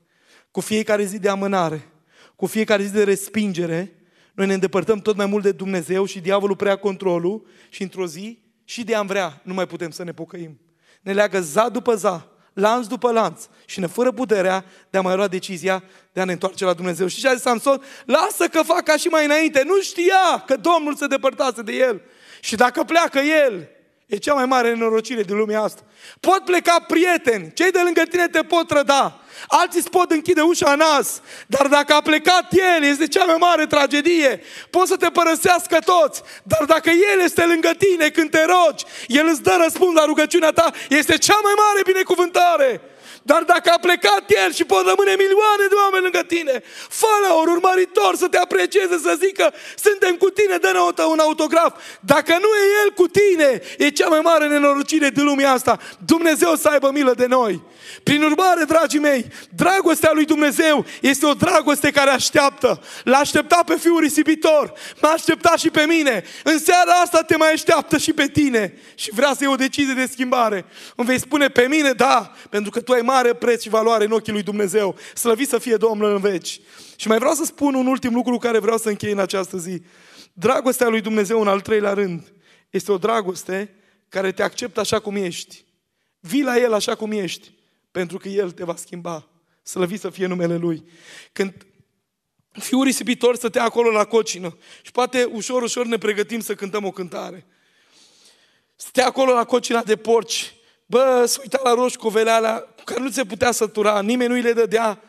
Cu fiecare zi de amânare, cu fiecare zi de respingere, noi ne îndepărtăm tot mai mult de Dumnezeu și diavolul prea controlul și într-o zi și de am vrea nu mai putem să ne pocăim. Ne leagă za după za, lanț după lanț și ne fără puterea de a mai lua decizia de a ne întoarce la Dumnezeu. Și ce a zis Samson? Lasă că fac ca și mai înainte. Nu știa că Domnul se depărtase de el. Și dacă pleacă el, E cea mai mare nenorocire din lumea asta. Pot pleca prieteni, cei de lângă tine te pot trăda, alții îți pot închide ușa în nas, dar dacă a plecat el, este cea mai mare tragedie. Poți să te părăsească toți, dar dacă el este lângă tine când te rogi, el îți dă răspuns la rugăciunea ta, este cea mai mare binecuvântare. Dar dacă a plecat el și pot rămâne milioane de oameni lângă tine, un urmăritor să te aprecieze, să zică, suntem cu tine, dă-ne un autograf. Dacă nu e el cu tine, e cea mai mare nenorocire din lumea asta. Dumnezeu să aibă milă de noi. Prin urmare, dragii mei, dragostea lui Dumnezeu este o dragoste care așteaptă. L-a așteptat pe fiul risipitor, m-a așteptat și pe mine. În seara asta te mai așteaptă și pe tine. Și vrea să iei o decizie de schimbare. Îmi vei spune pe mine, da, pentru că tu ai mare mare preț și valoare în ochii lui Dumnezeu. Slăvit să fie Domnul în veci. Și mai vreau să spun un ultim lucru care vreau să închei în această zi. Dragostea lui Dumnezeu în al treilea rând este o dragoste care te acceptă așa cum ești. Vii la El așa cum ești, pentru că El te va schimba. Slăvit să fie numele Lui. Când fiul risipitor stătea acolo la cocină și poate ușor, ușor ne pregătim să cântăm o cântare. Stătea acolo la cocina de porci Bă, se uita la roșu cu alea cu care nu se putea sătura, nimeni nu îi le dădea.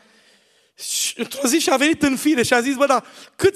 Și într-o zi și-a venit în fire și a zis, bă, da,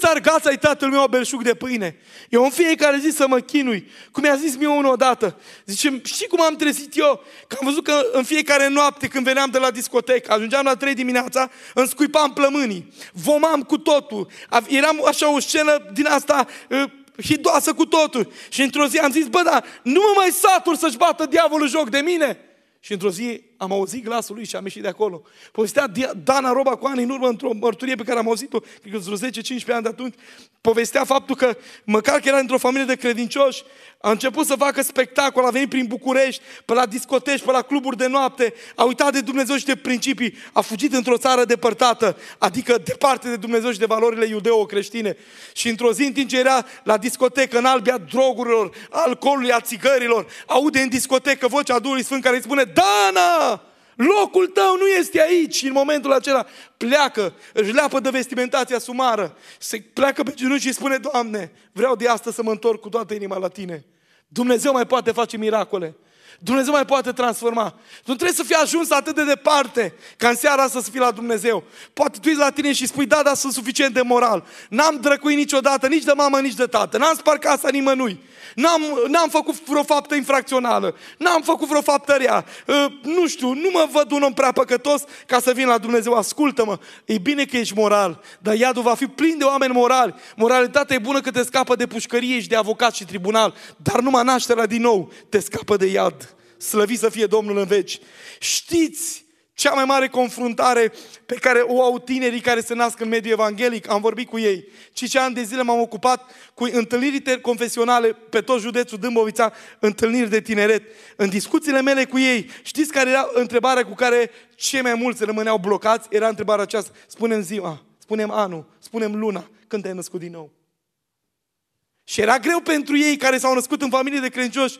ar gata ai tatăl meu belșug de pâine? Eu în fiecare zi să mă chinui, cum i-a zis mie unul odată. Zice, și cum am trezit eu? Că am văzut că în fiecare noapte când veneam de la discotecă, ajungeam la 3 dimineața, îmi scuipam plămânii, vomam cu totul. Eram așa o scenă din asta ă, hidoasă cu totul. Și într-o zi am zis, bă, da, nu mă mai satur să-și bată diavolul joc de mine. Și într-o zi am auzit glasul lui și am ieșit de acolo. Povestea Dana Roba cu ani în urmă într-o mărturie pe care am auzit-o, cred că vreo 10-15 ani de atunci, povestea faptul că, măcar că era într-o familie de credincioși, a început să facă spectacol, a venit prin București, pe la discoteci, pe la cluburi de noapte, a uitat de Dumnezeu și de principii, a fugit într-o țară depărtată, adică departe de Dumnezeu și de valorile iudeo-creștine. Și într-o zi, în timp ce era la discotecă, în albia drogurilor, alcoolului, a țigărilor, aude în discotecă vocea Duhului Sfânt care îi spune, Dana! Locul tău nu este aici. Și în momentul acela pleacă, își leapă de vestimentația sumară, se pleacă pe genunchi și spune, Doamne, vreau de asta să mă întorc cu toată inima la Tine. Dumnezeu mai poate face miracole. Dumnezeu mai poate transforma. Nu trebuie să fii ajuns atât de departe ca în seara asta să fii la Dumnezeu. Poate tu ești la tine și spui, da, dar sunt suficient de moral. N-am drăcuit niciodată, nici de mamă, nici de tată. N-am spart casa nimănui. N-am, n-am făcut vreo faptă infracțională, n-am făcut vreo faptă rea, ă, nu știu, nu mă văd un om prea păcătos ca să vin la Dumnezeu, ascultă-mă, e bine că ești moral, dar iadul va fi plin de oameni morali. Moralitatea e bună că te scapă de pușcărie și de avocat și tribunal, dar numai nașterea din nou te scapă de iad. Slăvi să fie Domnul în veci. Știți cea mai mare confruntare pe care o au tinerii care se nasc în mediul evanghelic, am vorbit cu ei. Cinci ani de zile m-am ocupat cu întâlniri confesionale pe tot județul Dâmbovița, întâlniri de tineret. În discuțiile mele cu ei, știți care era întrebarea cu care cei mai mulți rămâneau blocați? Era întrebarea aceasta, spunem ziua, spunem anul, spunem luna, când te-ai născut din nou. Și era greu pentru ei care s-au născut în familie de credincioși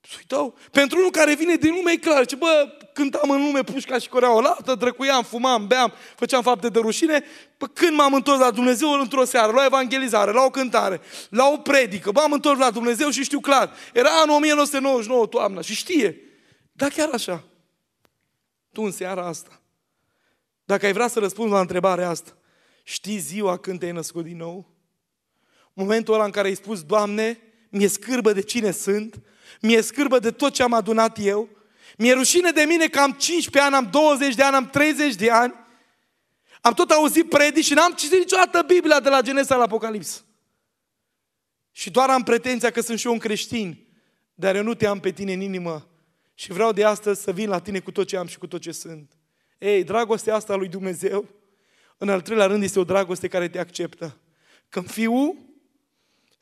să-i dau. Pentru unul care vine din lume, e clar. Ce bă, cântam în lume pușca și corea o lată, drăcuiam, fumam, beam, făceam fapte de rușine. Bă, când m-am întors la Dumnezeu într-o seară, la evangelizare, la o cântare, la o predică, bă, am întors la Dumnezeu și știu clar. Era anul 1999 toamna și știe. Da, chiar așa. Tu în seara asta, dacă ai vrea să răspunzi la întrebarea asta, știi ziua când te-ai născut din nou? Momentul ăla în care ai spus, Doamne, mi-e scârbă de cine sunt, mi-e scârbă de tot ce am adunat eu, mi-e rușine de mine că am 15 ani, am 20 de ani, am 30 de ani, am tot auzit predici și n-am citit niciodată Biblia de la Genesa la Apocalips. Și doar am pretenția că sunt și eu un creștin, dar eu nu te am pe tine în inimă și vreau de astăzi să vin la tine cu tot ce am și cu tot ce sunt. Ei, dragostea asta lui Dumnezeu, în al treilea rând, este o dragoste care te acceptă. Când fiul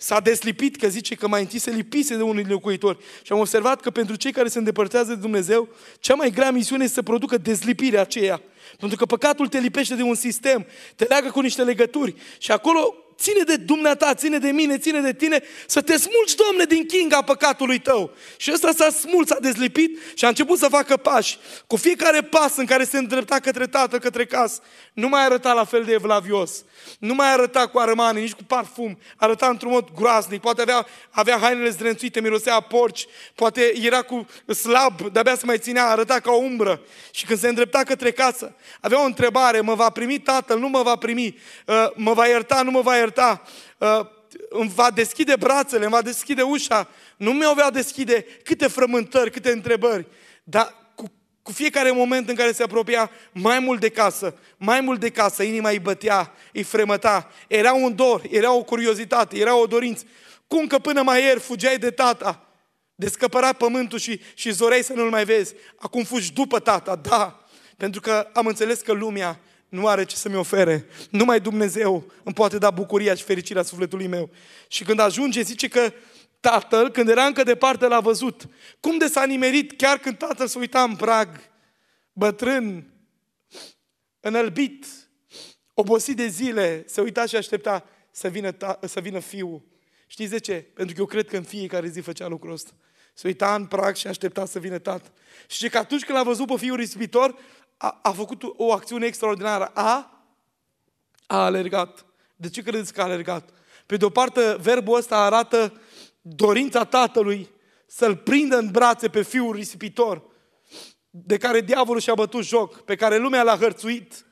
s-a deslipit, că zice că mai întâi se lipise de unii locuitor. Și am observat că pentru cei care se îndepărtează de Dumnezeu, cea mai grea misiune este să producă dezlipirea aceea. Pentru că păcatul te lipește de un sistem, te leagă cu niște legături și acolo ține de dumneata, ține de mine, ține de tine, să te smulgi, Doamne, din chinga păcatului tău. Și ăsta s-a smuls, s-a dezlipit și a început să facă pași. Cu fiecare pas în care se îndrepta către tată, către casă, nu mai arăta la fel de evlavios. Nu mai arăta cu armane, nici cu parfum. Arăta într-un mod groaznic. Poate avea, avea hainele zdrențuite, mirosea a porci. Poate era cu slab, de-abia se mai ținea, arăta ca o umbră. Și când se îndrepta către casă, avea o întrebare, mă va primi tatăl, nu mă va primi, uh, mă va ierta, nu mă va ierta ierta, uh, îmi va deschide brațele, îmi va deschide ușa, nu mi-o va deschide câte frământări, câte întrebări, dar cu, cu fiecare moment în care se apropia mai mult de casă, mai mult de casă, inima îi bătea, îi fremăta, era un dor, era o curiozitate, era o dorință. Cum că până mai ieri fugeai de tata, descăpăra pământul și, și zoreai să nu-l mai vezi, acum fugi după tata, da, pentru că am înțeles că lumea nu are ce să-mi ofere. Numai Dumnezeu îmi poate da bucuria și fericirea sufletului meu. Și când ajunge, zice că tatăl, când era încă departe, l-a văzut. Cum de s-a nimerit chiar când tatăl se uita în prag, bătrân, înălbit, obosit de zile, se uita și aștepta să vină, ta, să vină fiul. Știți de ce? Pentru că eu cred că în fiecare zi făcea lucrul ăsta. Se uita în prag și aștepta să vină tată. Și că atunci când l-a văzut pe fiul risipitor, a, a făcut o acțiune extraordinară. A, a alergat. De ce credeți că a alergat? Pe de o parte, verbul ăsta arată dorința tatălui să-l prindă în brațe pe fiul risipitor, de care diavolul și-a bătut joc, pe care lumea l-a hărțuit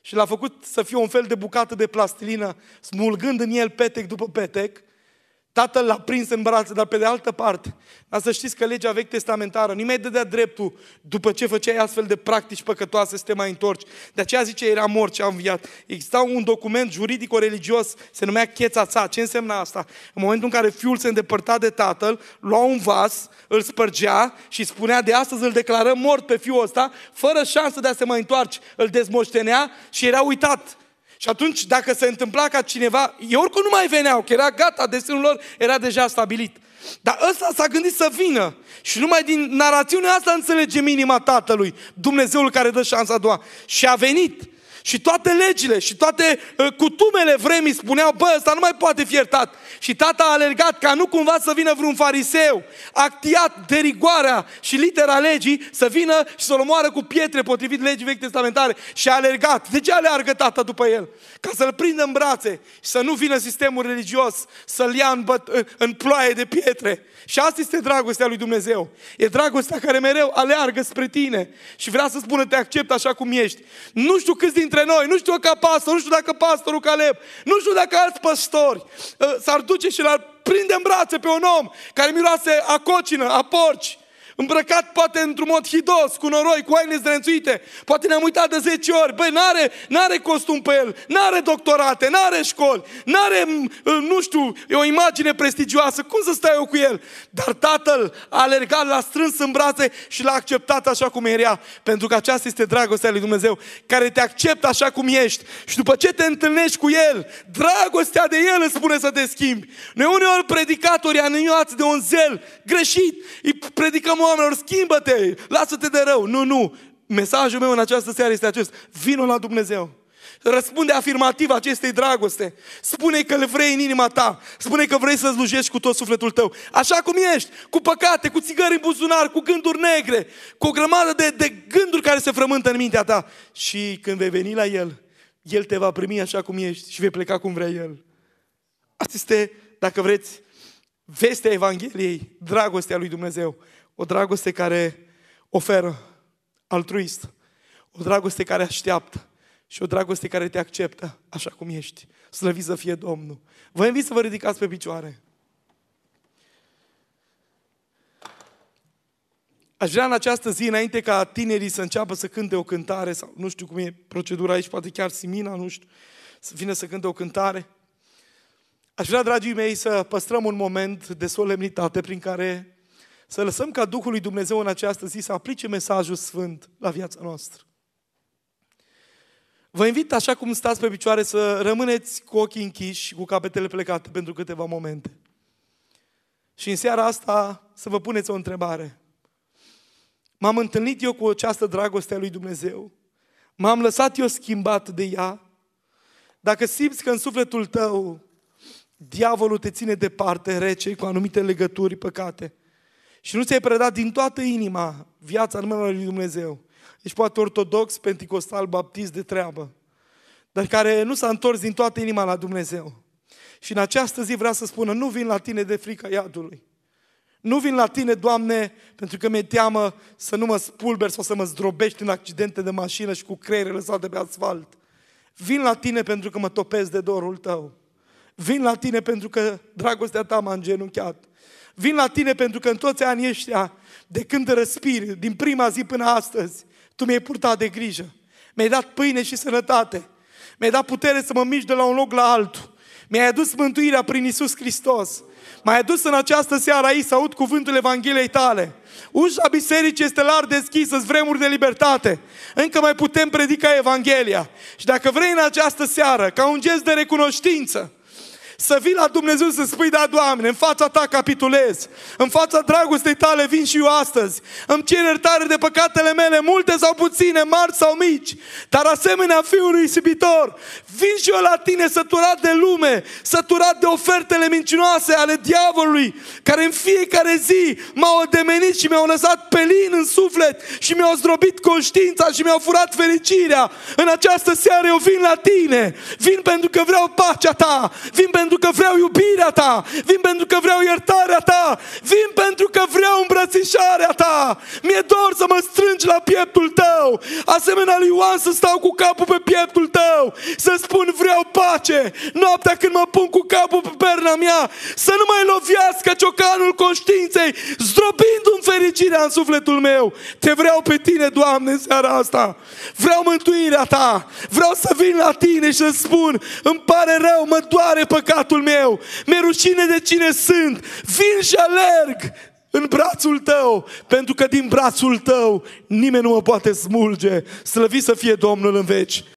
și l-a făcut să fie un fel de bucată de plastilină, smulgând în el petec după petec, Tatăl l-a prins în brațe, dar pe de altă parte, dar să știți că legea vechi testamentară, nimeni de dădea dreptul după ce făceai astfel de practici păcătoase să te mai întorci. De aceea zice, era mort și a înviat. Exista un document juridico-religios, se numea sa. Ce însemna asta? În momentul în care fiul se îndepărta de tatăl, lua un vas, îl spărgea și spunea, de astăzi îl declarăm mort pe fiul ăsta, fără șansă de a se mai întoarce. Îl dezmoștenea și era uitat. Și atunci, dacă se întâmpla ca cineva, ei oricum nu mai veneau, că era gata, destinul lor era deja stabilit. Dar ăsta s-a gândit să vină. Și numai din narațiunea asta înțelegem inima tatălui, Dumnezeul care dă șansa a doua. Și a venit. Și toate legile și toate uh, cutumele vremii spuneau, bă, ăsta nu mai poate fi iertat. Și tata a alergat ca nu cumva să vină vreun fariseu, actiat de rigoarea și litera legii, să vină și să-l omoară cu pietre potrivit legii vechi testamentare. Și a alergat. De ce alergă alergat tata după el? Ca să-l prindă în brațe și să nu vină sistemul religios să-l ia în, băt- uh, în ploaie de pietre. Și asta este dragostea lui Dumnezeu. E dragostea care mereu aleargă spre tine și vrea să spună te accept așa cum ești. Nu știu câți din dintre noi, nu știu ca pastor, nu știu dacă pastorul Caleb, nu știu dacă alți păstori uh, s-ar duce și l-ar prinde în brațe pe un om care miroase a cocină, a porci, îmbrăcat poate într-un mod hidos, cu noroi, cu haine zdrențuite. Poate ne-am uitat de 10 ori. Băi, n-are, n-are costum pe el, n-are doctorate, n-are școli, n-are, nu știu, e o imagine prestigioasă. Cum să stai eu cu el? Dar tatăl a alergat, l-a strâns în brațe și l-a acceptat așa cum era. Pentru că aceasta este dragostea lui Dumnezeu, care te acceptă așa cum ești. Și după ce te întâlnești cu el, dragostea de el îți spune să te schimbi. Noi uneori predicatorii anuiați de un zel greșit. Îi predicăm o oamenilor, schimbă-te, lasă-te de rău. Nu, nu, mesajul meu în această seară este acest, vino la Dumnezeu. Răspunde afirmativ acestei dragoste. Spune că le vrei în inima ta. Spune că vrei să slujești cu tot sufletul tău. Așa cum ești, cu păcate, cu țigări în buzunar, cu gânduri negre, cu o grămadă de, de gânduri care se frământă în mintea ta. Și când vei veni la El, El te va primi așa cum ești și vei pleca cum vrea El. Asta este, dacă vreți, vestea Evangheliei, dragostea lui Dumnezeu o dragoste care oferă, altruist, o dragoste care așteaptă și o dragoste care te acceptă așa cum ești. Slăviți să fie Domnul! Vă invit să vă ridicați pe picioare. Aș vrea în această zi, înainte ca tinerii să înceapă să cânte o cântare, sau nu știu cum e procedura aici, poate chiar Simina, nu știu, să vină să cânte o cântare, aș vrea, dragii mei, să păstrăm un moment de solemnitate prin care să lăsăm ca Duhul lui Dumnezeu în această zi să aplice mesajul sfânt la viața noastră. Vă invit, așa cum stați pe picioare, să rămâneți cu ochii închiși și cu capetele plecate pentru câteva momente. Și în seara asta să vă puneți o întrebare. M-am întâlnit eu cu această dragoste a lui Dumnezeu. M-am lăsat eu schimbat de ea. Dacă simți că în sufletul tău diavolul te ține departe, rece, cu anumite legături, păcate, și nu ți-ai predat din toată inima viața în mâna lui Dumnezeu, ești poate ortodox, pentecostal, baptist de treabă, dar care nu s-a întors din toată inima la Dumnezeu. Și în această zi vrea să spună, nu vin la tine de frica iadului. Nu vin la tine, Doamne, pentru că mi-e teamă să nu mă spulber sau să mă zdrobești în accidente de mașină și cu creierul sau de pe asfalt. Vin la tine pentru că mă topesc de dorul tău. Vin la tine pentru că dragostea ta m-a îngenunchiat. Vin la tine pentru că în toți anii ăștia, de când răspiri, din prima zi până astăzi, tu mi-ai purtat de grijă. Mi-ai dat pâine și sănătate. Mi-ai dat putere să mă mișc de la un loc la altul. Mi-ai adus mântuirea prin Isus Hristos. M-ai adus în această seară aici să aud cuvântul Evangheliei tale. Ușa bisericii este larg deschisă, sunt vremuri de libertate. Încă mai putem predica Evanghelia. Și dacă vrei în această seară, ca un gest de recunoștință, să vii la Dumnezeu să spui, da, Doamne, în fața Ta capitulez, în fața dragostei Tale vin și eu astăzi, îmi cer iertare de păcatele mele, multe sau puține, mari sau mici, dar asemenea Fiului Isibitor, vin și eu la Tine săturat de lume, săturat de ofertele mincinoase ale diavolului, care în fiecare zi m-au odemenit și mi-au lăsat pelin în suflet și mi-au zdrobit conștiința și mi-au furat fericirea. În această seară eu vin la Tine, vin pentru că vreau pacea Ta, vin pentru pentru că vreau iubirea ta, vin pentru că vreau iertarea ta, vin pentru că vreau îmbrățișarea ta. Mi-e dor să mă strângi la pieptul tău, asemenea lui Ioan să stau cu capul pe pieptul tău, să spun vreau pace, noaptea când mă pun cu capul pe perna mea, să nu mai lovească ciocanul conștiinței, zdrobindu-mi fericirea în sufletul meu. Te vreau pe tine, Doamne, în seara asta. Vreau mântuirea ta, vreau să vin la tine și să spun, îmi pare rău, mă doare păcat păcatul meu, mi-e rușine de cine sunt, vin și alerg în brațul tău, pentru că din brațul tău nimeni nu mă poate smulge. Slăvi să fie Domnul în veci.